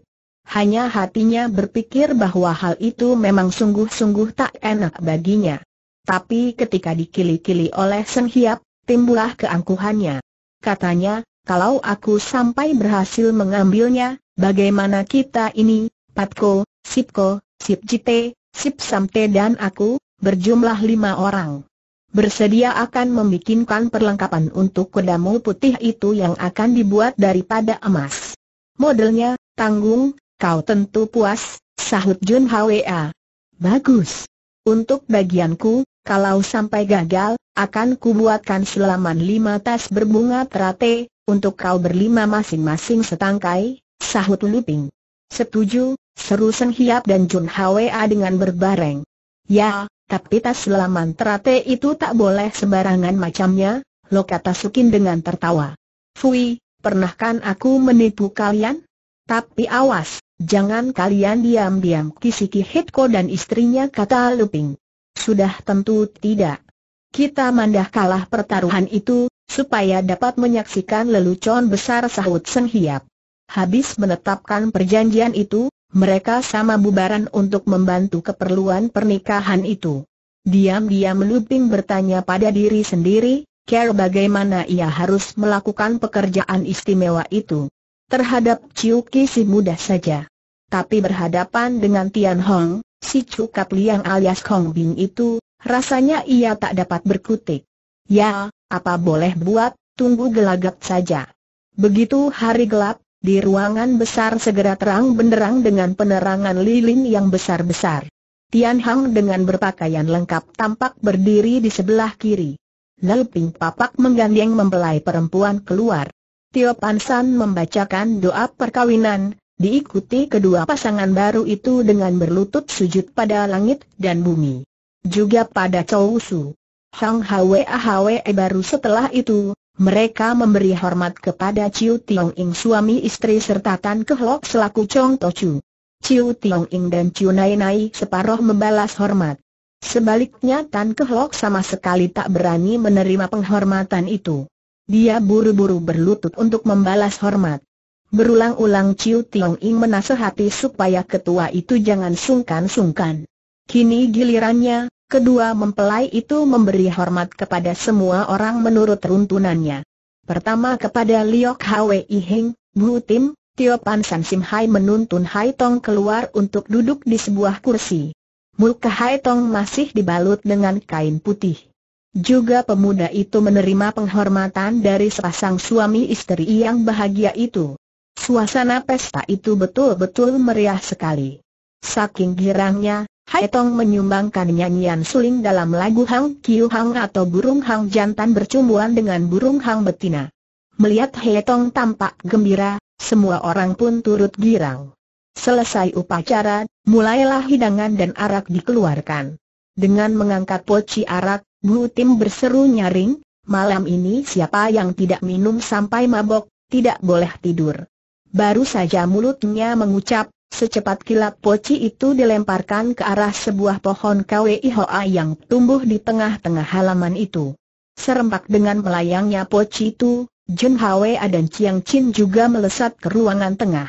Hanya hatinya berpikir bahwa hal itu memang sungguh-sungguh tak enak baginya. Tapi ketika dikili-kili oleh Seng Hiap, timbulah keangkuhannya. Katanya, kalau aku sampai berhasil mengambilnya, bagaimana kita ini, Patko, Sipko, Sip Jite, Sip Samte dan aku, berjumlah lima orang. Bersedia akan membikinkan perlengkapan untuk kudamu putih itu yang akan dibuat daripada emas. Modelnya, tanggung, kau tentu puas, sahut Jun Hwa. Bagus. Untuk bagianku, kalau sampai gagal, akan kubuatkan selaman lima tas berbunga terate, untuk kau berlima masing-masing setangkai, sahut Luping. Setuju, seru Seng Hiap dan Jun Hwa dengan berbareng. Ya, tapi tas selaman terate itu tak boleh sembarangan macamnya, lo kata Sukin dengan tertawa. Fui, pernah kan aku menipu kalian? Tapi awas, jangan kalian diam-diam kisiki Hitko dan istrinya kata Luping. Sudah tentu tidak. Kita mandah kalah pertaruhan itu, supaya dapat menyaksikan lelucon besar sahut Seng Hiap. Habis menetapkan perjanjian itu, mereka sama bubaran untuk membantu keperluan pernikahan itu. Diam-diam Luping bertanya pada diri sendiri, care bagaimana ia harus melakukan pekerjaan istimewa itu. Terhadap Ciuki si mudah saja. Tapi berhadapan dengan Tian Hong, si Cukat Liang alias Kong Bing itu, rasanya ia tak dapat berkutik. Ya, apa boleh buat, tunggu gelagat saja. Begitu hari gelap, di ruangan besar segera terang benderang dengan penerangan lilin yang besar-besar. Tian Hang dengan berpakaian lengkap tampak berdiri di sebelah kiri. Lalu Papak menggandeng membelai perempuan keluar. Tio Pan membacakan doa perkawinan, Diikuti kedua pasangan baru itu dengan berlutut sujud pada langit dan bumi. Juga pada Chow Su. Hang Hwe Hwe baru setelah itu, mereka memberi hormat kepada Chiu Tiong Ing suami istri serta Tan Kehlok selaku Chong To Chu. Chiu Tiong Ing dan Chiu Nai Nai separoh membalas hormat. Sebaliknya Tan Kehlok sama sekali tak berani menerima penghormatan itu. Dia buru-buru berlutut untuk membalas hormat. Berulang-ulang Chiu Tiong Ing menasehati supaya ketua itu jangan sungkan-sungkan. Kini gilirannya, kedua mempelai itu memberi hormat kepada semua orang menurut runtunannya. Pertama kepada Liok Hwi Hing, Bu Tim, Tio Pan San Sim Hai menuntun Hai Tong keluar untuk duduk di sebuah kursi. Muka Hai Tong masih dibalut dengan kain putih. Juga pemuda itu menerima penghormatan dari sepasang suami istri yang bahagia itu. Suasana pesta itu betul-betul meriah sekali. Saking girangnya, Hai Tong menyumbangkan nyanyian suling dalam lagu Hang Kiu Hang atau burung hang jantan bercumbuan dengan burung hang betina. Melihat Hai Tong tampak gembira, semua orang pun turut girang. Selesai upacara, mulailah hidangan dan arak dikeluarkan. Dengan mengangkat poci arak, Bu Tim berseru nyaring, malam ini siapa yang tidak minum sampai mabok, tidak boleh tidur. Baru saja mulutnya mengucap, secepat kilat poci itu dilemparkan ke arah sebuah pohon KWIHOA yang tumbuh di tengah-tengah halaman itu. Serempak dengan melayangnya poci itu, Jun Hwa dan Chiang Chin juga melesat ke ruangan tengah.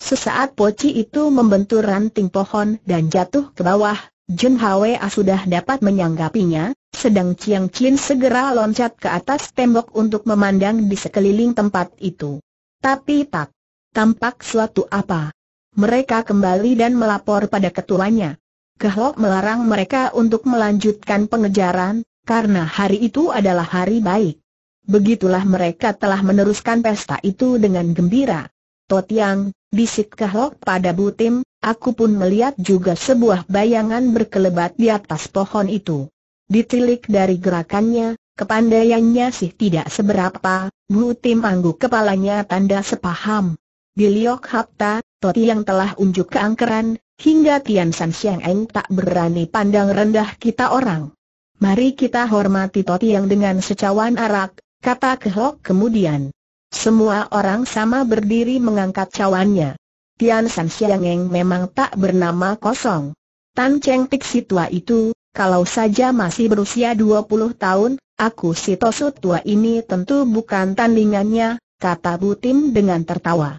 Sesaat poci itu membentur ranting pohon dan jatuh ke bawah, Jun Hwa sudah dapat menyanggapinya, sedang Chiang Chin segera loncat ke atas tembok untuk memandang di sekeliling tempat itu. Tapi tak Tampak suatu apa. Mereka kembali dan melapor pada ketuanya. Kehlok melarang mereka untuk melanjutkan pengejaran, karena hari itu adalah hari baik. Begitulah mereka telah meneruskan pesta itu dengan gembira. Totiang, bisik Kehlok pada Butim, aku pun melihat juga sebuah bayangan berkelebat di atas pohon itu. Ditilik dari gerakannya, kepandaiannya sih tidak seberapa, Butim angguk kepalanya tanda sepaham. Giliok Hapta, Toti yang telah unjuk keangkeran, hingga Tian San Siang Eng tak berani pandang rendah kita orang. Mari kita hormati Toti yang dengan secawan arak, kata Kehok kemudian. Semua orang sama berdiri mengangkat cawannya. Tian San Siang Eng memang tak bernama kosong. Tan Cheng Pik si tua itu, kalau saja masih berusia 20 tahun, aku si Tosu tua ini tentu bukan tandingannya, kata Butim dengan tertawa.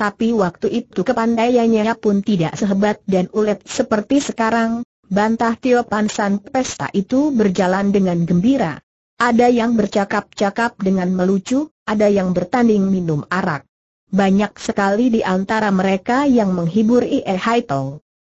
Tapi waktu itu kepandaiannya pun tidak sehebat dan ulet seperti sekarang, bantah Tio Pansan pesta itu berjalan dengan gembira. Ada yang bercakap-cakap dengan melucu, ada yang bertanding minum arak. Banyak sekali di antara mereka yang menghibur Ie Hai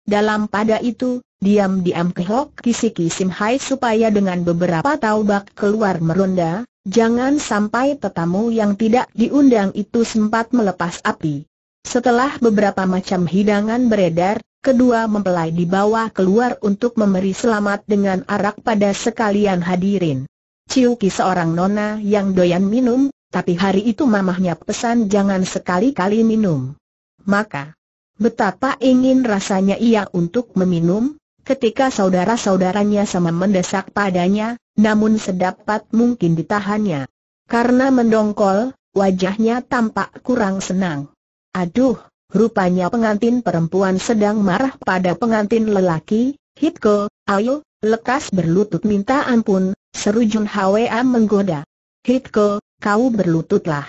Dalam pada itu, diam-diam kehok kisiki Sim Hai supaya dengan beberapa taubak keluar meronda, jangan sampai tetamu yang tidak diundang itu sempat melepas api. Setelah beberapa macam hidangan beredar, kedua mempelai dibawa keluar untuk memberi selamat dengan arak pada sekalian hadirin. Ciuki seorang nona yang doyan minum, tapi hari itu mamahnya pesan jangan sekali-kali minum. Maka, betapa ingin rasanya ia untuk meminum, ketika saudara-saudaranya sama mendesak padanya, namun sedapat mungkin ditahannya. Karena mendongkol, wajahnya tampak kurang senang. Aduh, rupanya pengantin perempuan sedang marah pada pengantin lelaki, Hitko, ayo, lekas berlutut minta ampun, seru Jun Hwa menggoda. Hitko, kau berlututlah.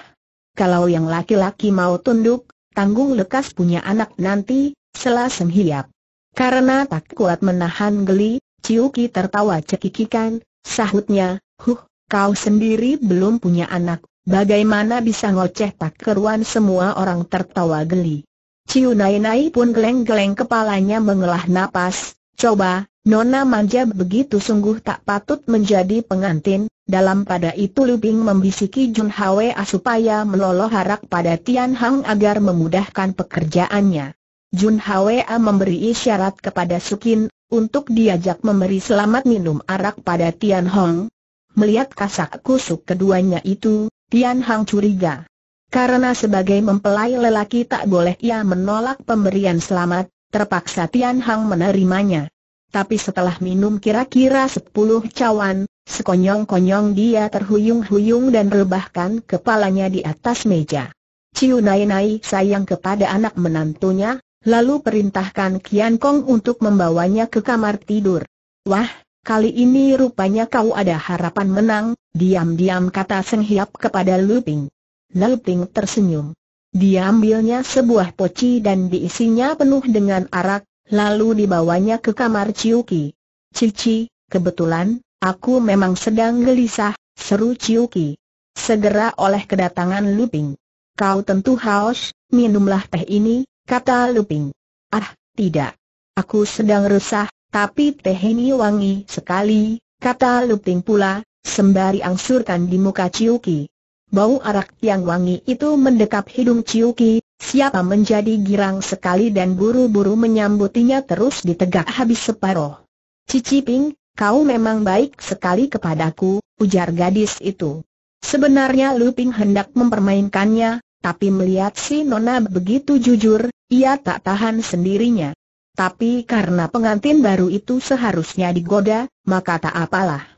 Kalau yang laki-laki mau tunduk, tanggung lekas punya anak nanti, selah senghiap. Karena tak kuat menahan geli, Ciuki tertawa cekikikan, sahutnya, huh, kau sendiri belum punya anak Bagaimana bisa ngoceh tak keruan semua orang tertawa geli. Ciu Nai Nai pun geleng-geleng kepalanya mengelah napas, coba, Nona manja begitu sungguh tak patut menjadi pengantin, dalam pada itu Luping membisiki Jun Hwe supaya meloloh harak pada Tian Hang agar memudahkan pekerjaannya. Jun Hwe memberi isyarat kepada Sukin, untuk diajak memberi selamat minum arak pada Tian Hong. Melihat kasak kusuk keduanya itu, Tian Hang curiga. Karena sebagai mempelai lelaki tak boleh ia menolak pemberian selamat, terpaksa Tian Hang menerimanya. Tapi setelah minum kira-kira sepuluh cawan, sekonyong-konyong dia terhuyung-huyung dan rebahkan kepalanya di atas meja. Ciu Nai Nai sayang kepada anak menantunya, lalu perintahkan Kian Kong untuk membawanya ke kamar tidur. Wah, kali ini rupanya kau ada harapan menang, Diam-diam kata Seng Hiap kepada Luping. Luping Lu Ping tersenyum. Diambilnya sebuah poci dan diisinya penuh dengan arak, lalu dibawanya ke kamar Ciuki. Cici, kebetulan, aku memang sedang gelisah, seru Ciuki. Segera oleh kedatangan Luping. Kau tentu haus, minumlah teh ini, kata Luping. Ping. Ah, tidak. Aku sedang resah, tapi teh ini wangi sekali, kata Luping pula, sembari angsurkan di muka Ciuki. Bau arak yang wangi itu mendekap hidung Ciuki, siapa menjadi girang sekali dan buru-buru menyambutinya terus ditegak habis separoh. Cici Ping, kau memang baik sekali kepadaku, ujar gadis itu. Sebenarnya Luping hendak mempermainkannya, tapi melihat si Nona begitu jujur, ia tak tahan sendirinya. Tapi karena pengantin baru itu seharusnya digoda, maka tak apalah.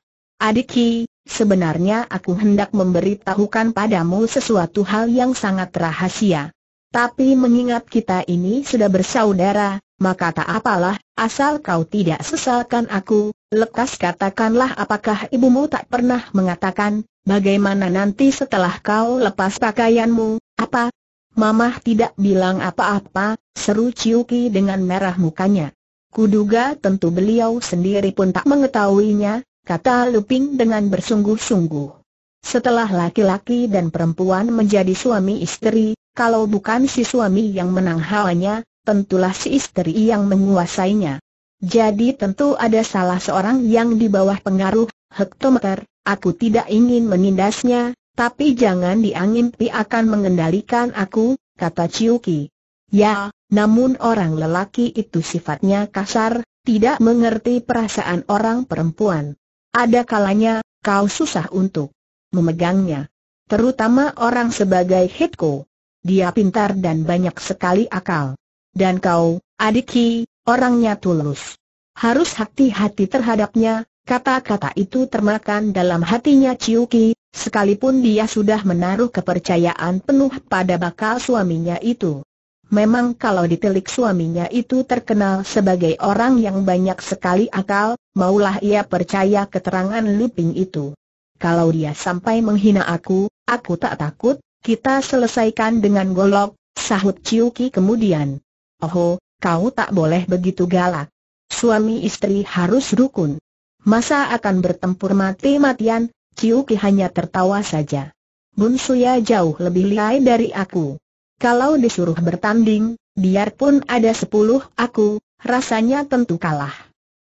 Adiki, sebenarnya aku hendak memberitahukan padamu sesuatu hal yang sangat rahasia. Tapi mengingat kita ini sudah bersaudara, maka tak apalah, asal kau tidak sesalkan aku, lekas katakanlah apakah ibumu tak pernah mengatakan, bagaimana nanti setelah kau lepas pakaianmu, apa? Mamah tidak bilang apa-apa, seru Ciuki dengan merah mukanya. Kuduga tentu beliau sendiri pun tak mengetahuinya, kata Luping dengan bersungguh-sungguh. Setelah laki-laki dan perempuan menjadi suami istri, kalau bukan si suami yang menang halnya, tentulah si istri yang menguasainya. Jadi tentu ada salah seorang yang di bawah pengaruh, hektometer, aku tidak ingin menindasnya, tapi jangan diangimpi akan mengendalikan aku, kata Ciuki. Ya, namun orang lelaki itu sifatnya kasar, tidak mengerti perasaan orang perempuan. Ada kalanya, kau susah untuk memegangnya. Terutama orang sebagai Hitko. Dia pintar dan banyak sekali akal. Dan kau, adiki, orangnya tulus. Harus hati-hati terhadapnya, kata-kata itu termakan dalam hatinya Ciuki, sekalipun dia sudah menaruh kepercayaan penuh pada bakal suaminya itu. Memang kalau ditelik suaminya itu terkenal sebagai orang yang banyak sekali akal, maulah ia percaya keterangan Luping itu. Kalau dia sampai menghina aku, aku tak takut, kita selesaikan dengan golok, sahut Ciuki kemudian. Oho, kau tak boleh begitu galak. Suami istri harus rukun. Masa akan bertempur mati-matian, Ciuki hanya tertawa saja. Bun Suya jauh lebih lihai dari aku. Kalau disuruh bertanding, biarpun ada sepuluh aku, rasanya tentu kalah.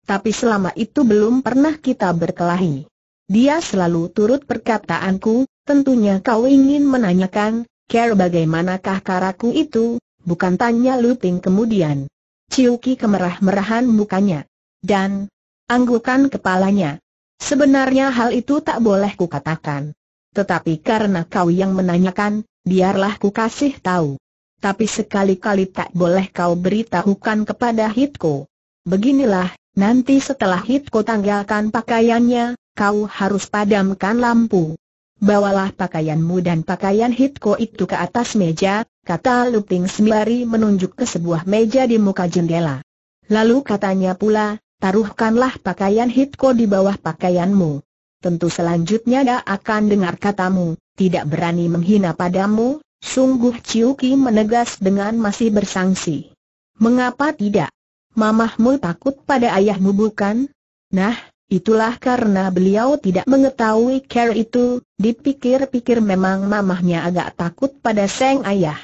Tapi selama itu belum pernah kita berkelahi. Dia selalu turut perkataanku, tentunya kau ingin menanyakan, care bagaimanakah karaku itu, bukan tanya Luping kemudian. Ciuki kemerah-merahan mukanya. Dan, anggukan kepalanya. Sebenarnya hal itu tak boleh kukatakan. Tetapi karena kau yang menanyakan, biarlah ku kasih tahu. Tapi sekali-kali tak boleh kau beritahukan kepada Hitko. Beginilah, nanti setelah Hitko tanggalkan pakaiannya, kau harus padamkan lampu. Bawalah pakaianmu dan pakaian Hitko itu ke atas meja, kata Luping sembari menunjuk ke sebuah meja di muka jendela. Lalu katanya pula, taruhkanlah pakaian Hitko di bawah pakaianmu. Tentu selanjutnya dia akan dengar katamu, tidak berani menghina padamu, sungguh Ciuki menegas dengan masih bersangsi. Mengapa tidak? Mamahmu takut pada ayahmu bukan? Nah, itulah karena beliau tidak mengetahui care itu, dipikir-pikir memang mamahnya agak takut pada seng ayah.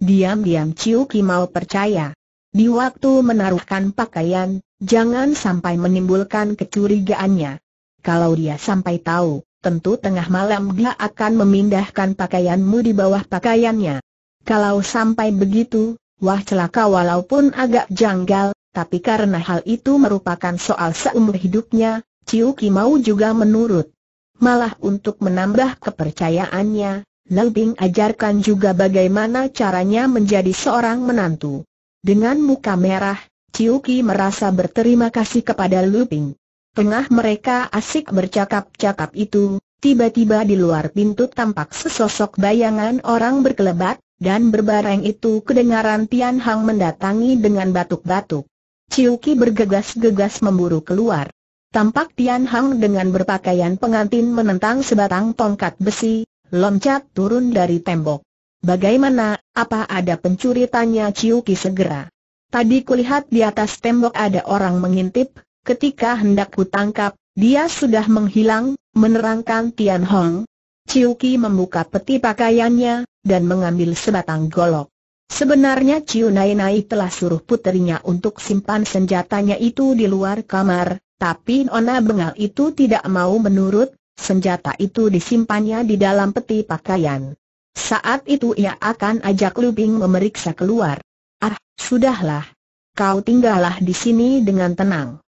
Diam-diam Ciuki mau percaya. Di waktu menaruhkan pakaian, jangan sampai menimbulkan kecurigaannya. Kalau dia sampai tahu, tentu tengah malam dia akan memindahkan pakaianmu di bawah pakaiannya. Kalau sampai begitu, wah celaka walaupun agak janggal, tapi karena hal itu merupakan soal seumur hidupnya, Ciu mau juga menurut. Malah untuk menambah kepercayaannya, Lau Bing ajarkan juga bagaimana caranya menjadi seorang menantu. Dengan muka merah, Ciuki merasa berterima kasih kepada Lu Bing. Tengah mereka asik bercakap-cakap itu, tiba-tiba di luar pintu tampak sesosok bayangan orang berkelebat, dan berbareng itu kedengaran Tian Hang mendatangi dengan batuk-batuk. Ciuki bergegas-gegas memburu keluar. Tampak Tian Hang dengan berpakaian pengantin menentang sebatang tongkat besi, loncat turun dari tembok. Bagaimana, apa ada pencuri tanya Ciuki segera. Tadi kulihat di atas tembok ada orang mengintip, Ketika hendak kutangkap, dia sudah menghilang, menerangkan Tian Hong. Chiu Qi membuka peti pakaiannya, dan mengambil sebatang golok. Sebenarnya Chiu Nai Nai telah suruh puterinya untuk simpan senjatanya itu di luar kamar, tapi Nona Bengal itu tidak mau menurut, senjata itu disimpannya di dalam peti pakaian. Saat itu ia akan ajak Lu Bing memeriksa keluar. Ah, sudahlah. Kau tinggallah di sini dengan tenang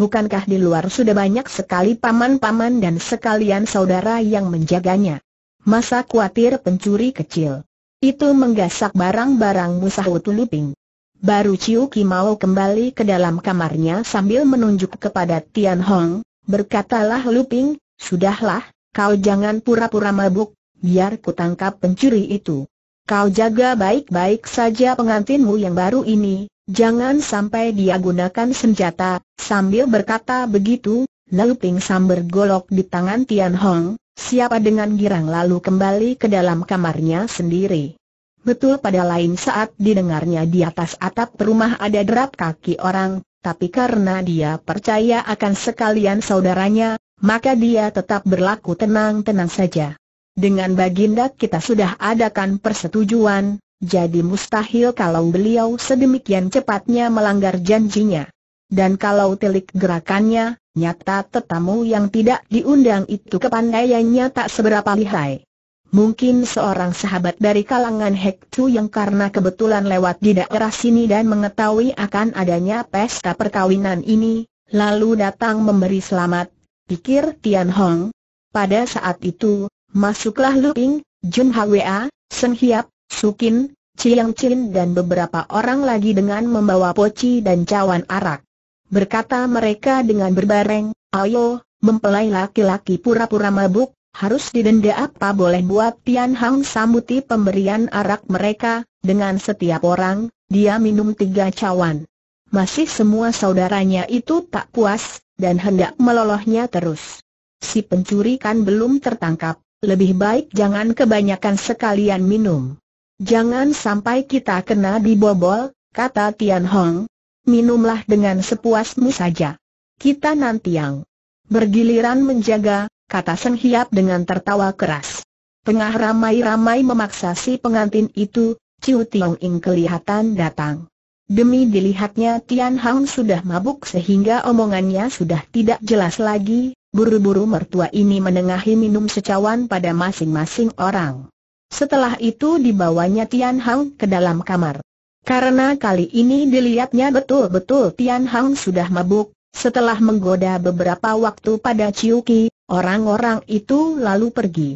bukankah di luar sudah banyak sekali paman-paman dan sekalian saudara yang menjaganya? Masa khawatir pencuri kecil? Itu menggasak barang barang sahut Luping. Baru Ciu Kimau kembali ke dalam kamarnya sambil menunjuk kepada Tian Hong, berkatalah Luping, sudahlah, kau jangan pura-pura mabuk, biar kutangkap pencuri itu. Kau jaga baik-baik saja pengantinmu yang baru ini, Jangan sampai dia gunakan senjata, sambil berkata begitu, Lalu Ping Sam bergolok di tangan Tian Hong, siapa dengan girang lalu kembali ke dalam kamarnya sendiri. Betul pada lain saat didengarnya di atas atap rumah ada derap kaki orang, tapi karena dia percaya akan sekalian saudaranya, maka dia tetap berlaku tenang-tenang saja. Dengan baginda kita sudah adakan persetujuan, jadi mustahil kalau beliau sedemikian cepatnya melanggar janjinya. Dan kalau telik gerakannya, nyata tetamu yang tidak diundang itu kepandaiannya tak seberapa lihai. Mungkin seorang sahabat dari kalangan Hek Chu yang karena kebetulan lewat di daerah sini dan mengetahui akan adanya pesta perkawinan ini, lalu datang memberi selamat, pikir Tian Hong. Pada saat itu, masuklah Lu Ping, Jun Hwa, Sen Hiap, Sukin, Ciang Chin dan beberapa orang lagi dengan membawa poci dan cawan arak. Berkata mereka dengan berbareng, ayo, mempelai laki-laki pura-pura mabuk, harus didenda apa boleh buat Tian Hang samuti pemberian arak mereka, dengan setiap orang, dia minum tiga cawan. Masih semua saudaranya itu tak puas, dan hendak melolohnya terus. Si pencuri kan belum tertangkap, lebih baik jangan kebanyakan sekalian minum. Jangan sampai kita kena dibobol, kata Tian Hong. Minumlah dengan sepuasmu saja. Kita nanti yang bergiliran menjaga, kata Seng Hiap dengan tertawa keras. Tengah ramai-ramai memaksa si pengantin itu, Ciu Tiong Ing kelihatan datang. Demi dilihatnya Tian Hong sudah mabuk sehingga omongannya sudah tidak jelas lagi, buru-buru mertua ini menengahi minum secawan pada masing-masing orang. Setelah itu dibawanya Tian Hang ke dalam kamar. Karena kali ini dilihatnya betul-betul Tian Hang sudah mabuk, setelah menggoda beberapa waktu pada Ciuki, orang-orang itu lalu pergi.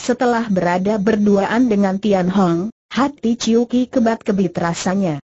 Setelah berada berduaan dengan Tian Hong, hati Ciuki kebat-kebit rasanya.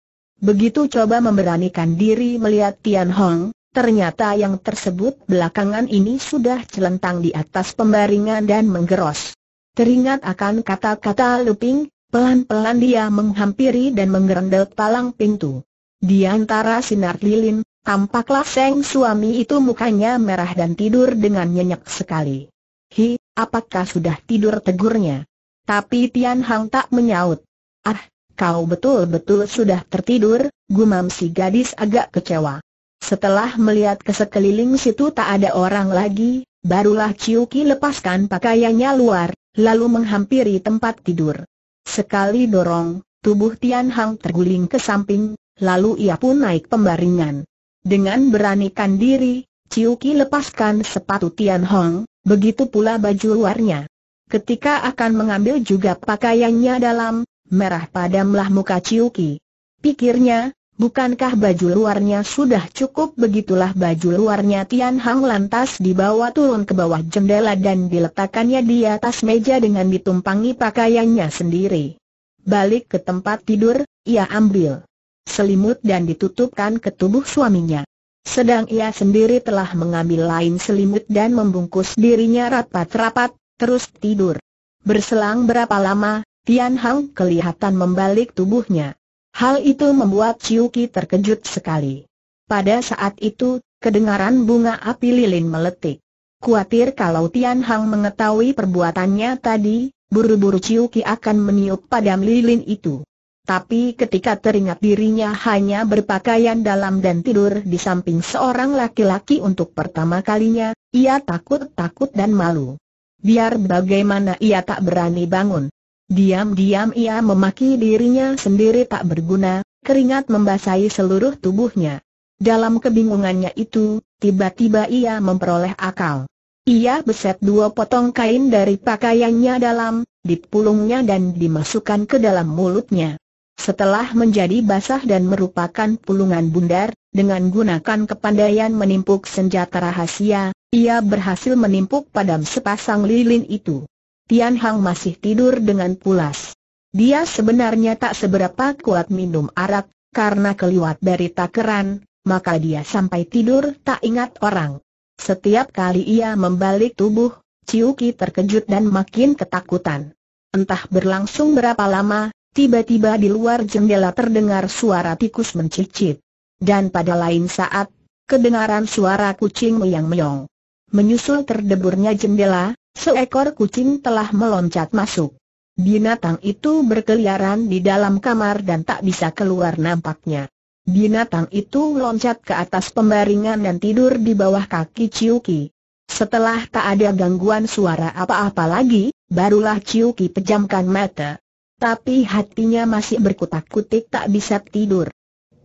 Begitu coba memberanikan diri melihat Tian Hong, ternyata yang tersebut belakangan ini sudah celentang di atas pembaringan dan menggeros. Teringat akan kata-kata Luping, pelan-pelan dia menghampiri dan menggerendel palang pintu. Di antara sinar lilin, tampaklah Seng suami itu mukanya merah dan tidur dengan nyenyak sekali. Hi, apakah sudah tidur tegurnya? Tapi Tian Hang tak menyaut. Ah, kau betul-betul sudah tertidur, gumam si gadis agak kecewa. Setelah melihat ke sekeliling situ tak ada orang lagi, barulah Ciuki lepaskan pakaiannya luar, lalu menghampiri tempat tidur. Sekali dorong, tubuh Tian Hang terguling ke samping, lalu ia pun naik pembaringan. Dengan beranikan diri, Ciu Ki lepaskan sepatu Tian Hang, begitu pula baju luarnya. Ketika akan mengambil juga pakaiannya dalam, merah padamlah muka Ciu Ki. Pikirnya, Bukankah baju luarnya sudah cukup begitulah baju luarnya Tian Hang lantas dibawa turun ke bawah jendela dan diletakkannya di atas meja dengan ditumpangi pakaiannya sendiri. Balik ke tempat tidur, ia ambil selimut dan ditutupkan ke tubuh suaminya. Sedang ia sendiri telah mengambil lain selimut dan membungkus dirinya rapat-rapat, terus tidur. Berselang berapa lama, Tian Hang kelihatan membalik tubuhnya. Hal itu membuat Ciuki terkejut sekali. Pada saat itu, kedengaran bunga api lilin meletik. Kuatir kalau Tian Hang mengetahui perbuatannya tadi, buru-buru Ciuki akan meniup padam lilin itu. Tapi ketika teringat dirinya hanya berpakaian dalam dan tidur di samping seorang laki-laki untuk pertama kalinya, ia takut-takut dan malu. Biar bagaimana ia tak berani bangun. Diam-diam ia memaki dirinya sendiri tak berguna, keringat membasahi seluruh tubuhnya. Dalam kebingungannya itu, tiba-tiba ia memperoleh akal. Ia beset dua potong kain dari pakaiannya dalam, dipulungnya dan dimasukkan ke dalam mulutnya. Setelah menjadi basah dan merupakan pulungan bundar, dengan gunakan kepandaian menimpuk senjata rahasia, ia berhasil menimpuk padam sepasang lilin itu. Tian Hang masih tidur dengan pulas. Dia sebenarnya tak seberapa kuat minum arak, karena keluar dari takeran, maka dia sampai tidur tak ingat orang. Setiap kali ia membalik tubuh, Ciuki terkejut dan makin ketakutan. Entah berlangsung berapa lama, tiba-tiba di luar jendela terdengar suara tikus mencicit. Dan pada lain saat, kedengaran suara kucing meyang-meyong. Menyusul terdeburnya jendela, Seekor kucing telah meloncat masuk. Binatang itu berkeliaran di dalam kamar dan tak bisa keluar nampaknya. Binatang itu loncat ke atas pembaringan dan tidur di bawah kaki Ciuki. Setelah tak ada gangguan suara apa-apa lagi, barulah Ciuki pejamkan mata. Tapi hatinya masih berkutak-kutik tak bisa tidur.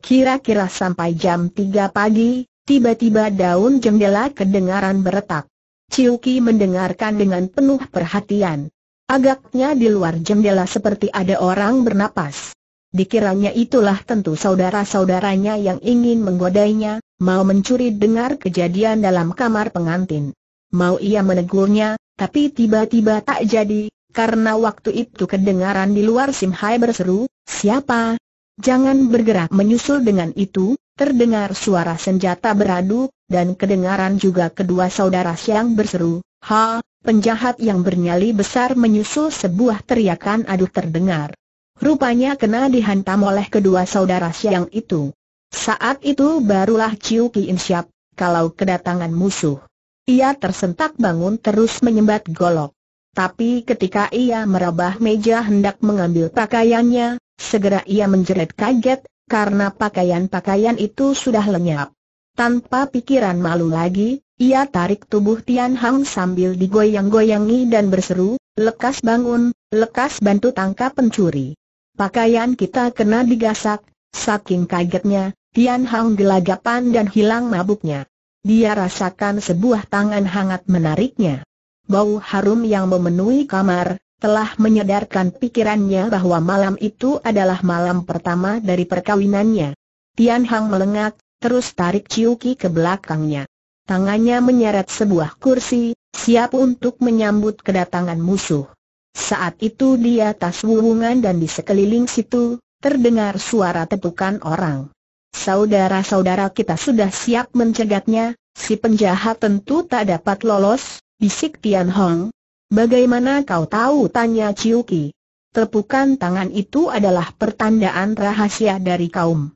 Kira-kira sampai jam 3 pagi, tiba-tiba daun jendela kedengaran beretak. Ciuki mendengarkan dengan penuh perhatian. Agaknya di luar jendela seperti ada orang bernapas. Dikiranya itulah tentu saudara-saudaranya yang ingin menggodainya, mau mencuri dengar kejadian dalam kamar pengantin. Mau ia menegurnya, tapi tiba-tiba tak jadi, karena waktu itu kedengaran di luar Simhai berseru, siapa? Jangan bergerak menyusul dengan itu, terdengar suara senjata beradu, dan kedengaran juga kedua saudara Siang berseru, Ha, penjahat yang bernyali besar menyusul sebuah teriakan aduh terdengar. Rupanya kena dihantam oleh kedua saudara Siang itu. Saat itu barulah Ciu Ki siap kalau kedatangan musuh. Ia tersentak bangun terus menyembat golok. Tapi ketika ia merabah meja hendak mengambil pakaiannya, segera ia menjerit kaget, karena pakaian-pakaian itu sudah lenyap. Tanpa pikiran malu lagi, ia tarik tubuh Tian Hang sambil digoyang-goyangi dan berseru, lekas bangun, lekas bantu tangkap pencuri. Pakaian kita kena digasak, saking kagetnya, Tian Hang gelagapan dan hilang mabuknya. Dia rasakan sebuah tangan hangat menariknya. Bau harum yang memenuhi kamar, telah menyadarkan pikirannya bahwa malam itu adalah malam pertama dari perkawinannya. Tian Hang melengak, terus tarik Ciuki ke belakangnya. Tangannya menyeret sebuah kursi, siap untuk menyambut kedatangan musuh. Saat itu di atas wuwungan dan di sekeliling situ, terdengar suara tepukan orang. Saudara-saudara kita sudah siap mencegatnya, si penjahat tentu tak dapat lolos, bisik Tian Hong. Bagaimana kau tahu? tanya Ciuki. Tepukan tangan itu adalah pertandaan rahasia dari kaum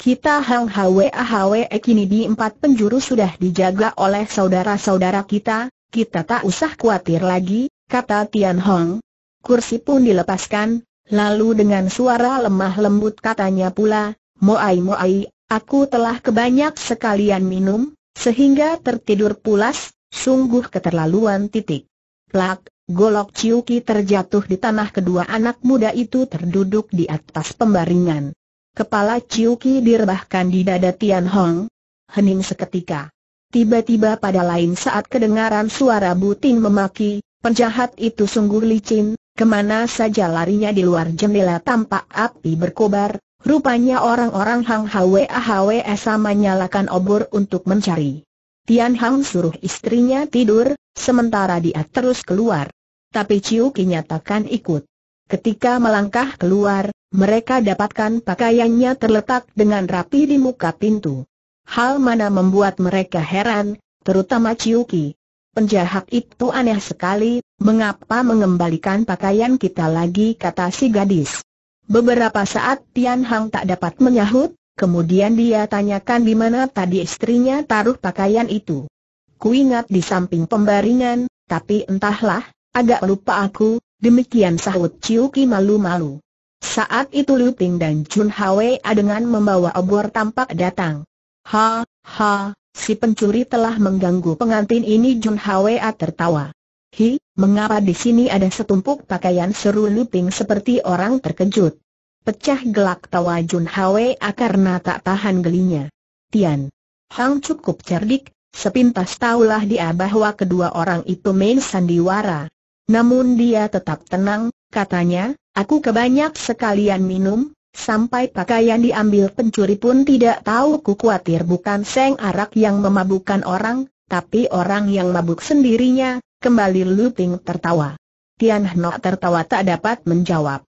kita Hang Hwe Ahwe kini di empat penjuru sudah dijaga oleh saudara-saudara kita, kita tak usah khawatir lagi, kata Tian Hong. Kursi pun dilepaskan, lalu dengan suara lemah lembut katanya pula, Moai Moai, aku telah kebanyak sekalian minum, sehingga tertidur pulas, sungguh keterlaluan titik. Plak, golok Ciuki terjatuh di tanah kedua anak muda itu terduduk di atas pembaringan. Kepala Chiu Ki direbahkan di dada Tian Hong. Hening seketika. Tiba-tiba pada lain saat kedengaran suara Butin memaki, penjahat itu sungguh licin, kemana saja larinya di luar jendela tampak api berkobar, rupanya orang-orang Hang Hwe Hwe sama menyalakan obor untuk mencari. Tian Hang suruh istrinya tidur, sementara dia terus keluar. Tapi Chiu nyatakan ikut. Ketika melangkah keluar, mereka dapatkan pakaiannya terletak dengan rapi di muka pintu. Hal mana membuat mereka heran, terutama Ciuki. Penjahat itu aneh sekali, mengapa mengembalikan pakaian kita lagi kata si gadis. Beberapa saat Tian Hang tak dapat menyahut, kemudian dia tanyakan di mana tadi istrinya taruh pakaian itu. Ku ingat di samping pembaringan, tapi entahlah, agak lupa aku, Demikian sahut Chiu Ki malu-malu. Saat itu Liu Ping dan Jun Hwa dengan membawa obor tampak datang. Ha, ha, si pencuri telah mengganggu pengantin ini Jun Hwa tertawa. Hi, mengapa di sini ada setumpuk pakaian seru Liu Ping seperti orang terkejut. Pecah gelak tawa Jun Hwa karena tak tahan gelinya. Tian. Hang cukup cerdik, sepintas taulah dia bahwa kedua orang itu main sandiwara. Namun dia tetap tenang, katanya, aku kebanyak sekalian minum, sampai pakaian diambil pencuri pun tidak tahu ku khawatir bukan seng arak yang memabukkan orang, tapi orang yang mabuk sendirinya, kembali Luping tertawa. Tian Hno tertawa tak dapat menjawab.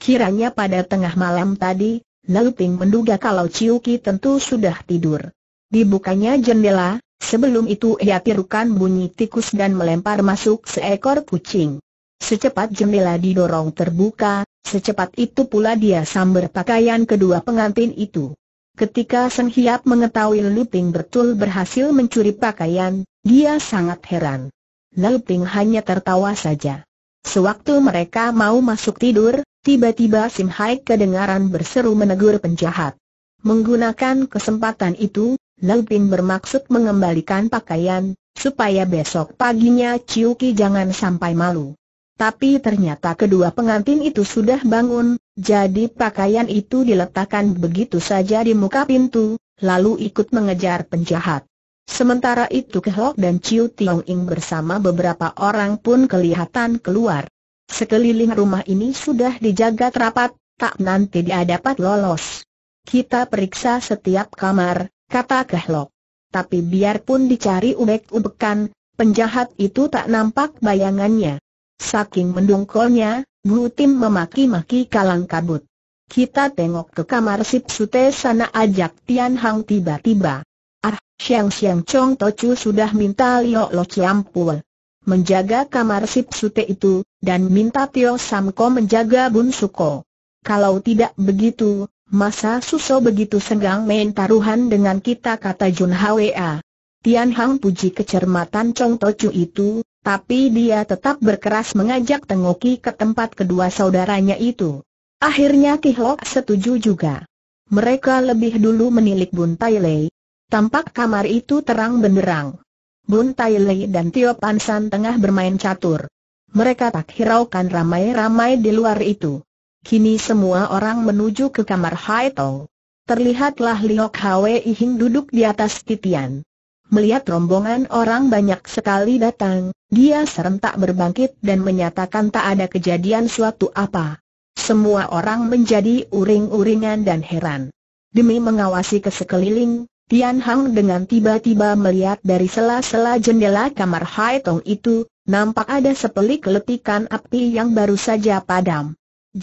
Kiranya pada tengah malam tadi, Luping menduga kalau Ciuki tentu sudah tidur. Dibukanya jendela, Sebelum itu ia tirukan bunyi tikus dan melempar masuk seekor kucing. Secepat jendela didorong terbuka, secepat itu pula dia sambar pakaian kedua pengantin itu. Ketika Sen Hiap mengetahui Luping betul berhasil mencuri pakaian, dia sangat heran. Luping hanya tertawa saja. Sewaktu mereka mau masuk tidur, tiba-tiba Sim Hai kedengaran berseru menegur penjahat. Menggunakan kesempatan itu, Pin bermaksud mengembalikan pakaian, supaya besok paginya Ciuki jangan sampai malu. Tapi ternyata kedua pengantin itu sudah bangun, jadi pakaian itu diletakkan begitu saja di muka pintu, lalu ikut mengejar penjahat. Sementara itu Kehok dan Chiu Tiong Ing bersama beberapa orang pun kelihatan keluar. Sekeliling rumah ini sudah dijaga rapat, tak nanti dia dapat lolos. Kita periksa setiap kamar, kata Kehlok. Tapi biarpun dicari ubek-ubekan, penjahat itu tak nampak bayangannya. Saking mendungkolnya, Bu Tim memaki-maki kalang kabut. Kita tengok ke kamar Sip Sute sana ajak Tian Hang tiba-tiba. Ah, Siang Siang Chong Tochu sudah minta Lio Lo Ciampul. menjaga kamar Sip Sute itu, dan minta Tio Samko menjaga Bun Suko. Kalau tidak begitu, Masa Suso begitu senggang main taruhan dengan kita kata Jun Hwa. Tian Hang puji kecermatan Chong Chu itu, tapi dia tetap berkeras mengajak Tengoki ke tempat kedua saudaranya itu. Akhirnya Ki Hok setuju juga. Mereka lebih dulu menilik Bun Tai Lei. Tampak kamar itu terang benderang. Bun Tai Lei dan Tio Pansan tengah bermain catur. Mereka tak hiraukan ramai-ramai di luar itu. Kini semua orang menuju ke kamar Haitong. Terlihatlah Liok Hwe ihing duduk di atas titian. Melihat rombongan orang banyak sekali datang, dia serentak berbangkit dan menyatakan tak ada kejadian suatu apa. Semua orang menjadi uring-uringan dan heran. Demi mengawasi ke sekeliling, Tian Hang dengan tiba-tiba melihat dari sela-sela jendela kamar Haitong itu, nampak ada sepelik letikan api yang baru saja padam.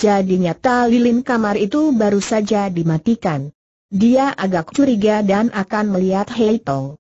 Jadi nyata lilin kamar itu baru saja dimatikan. Dia agak curiga dan akan melihat Hei Tong.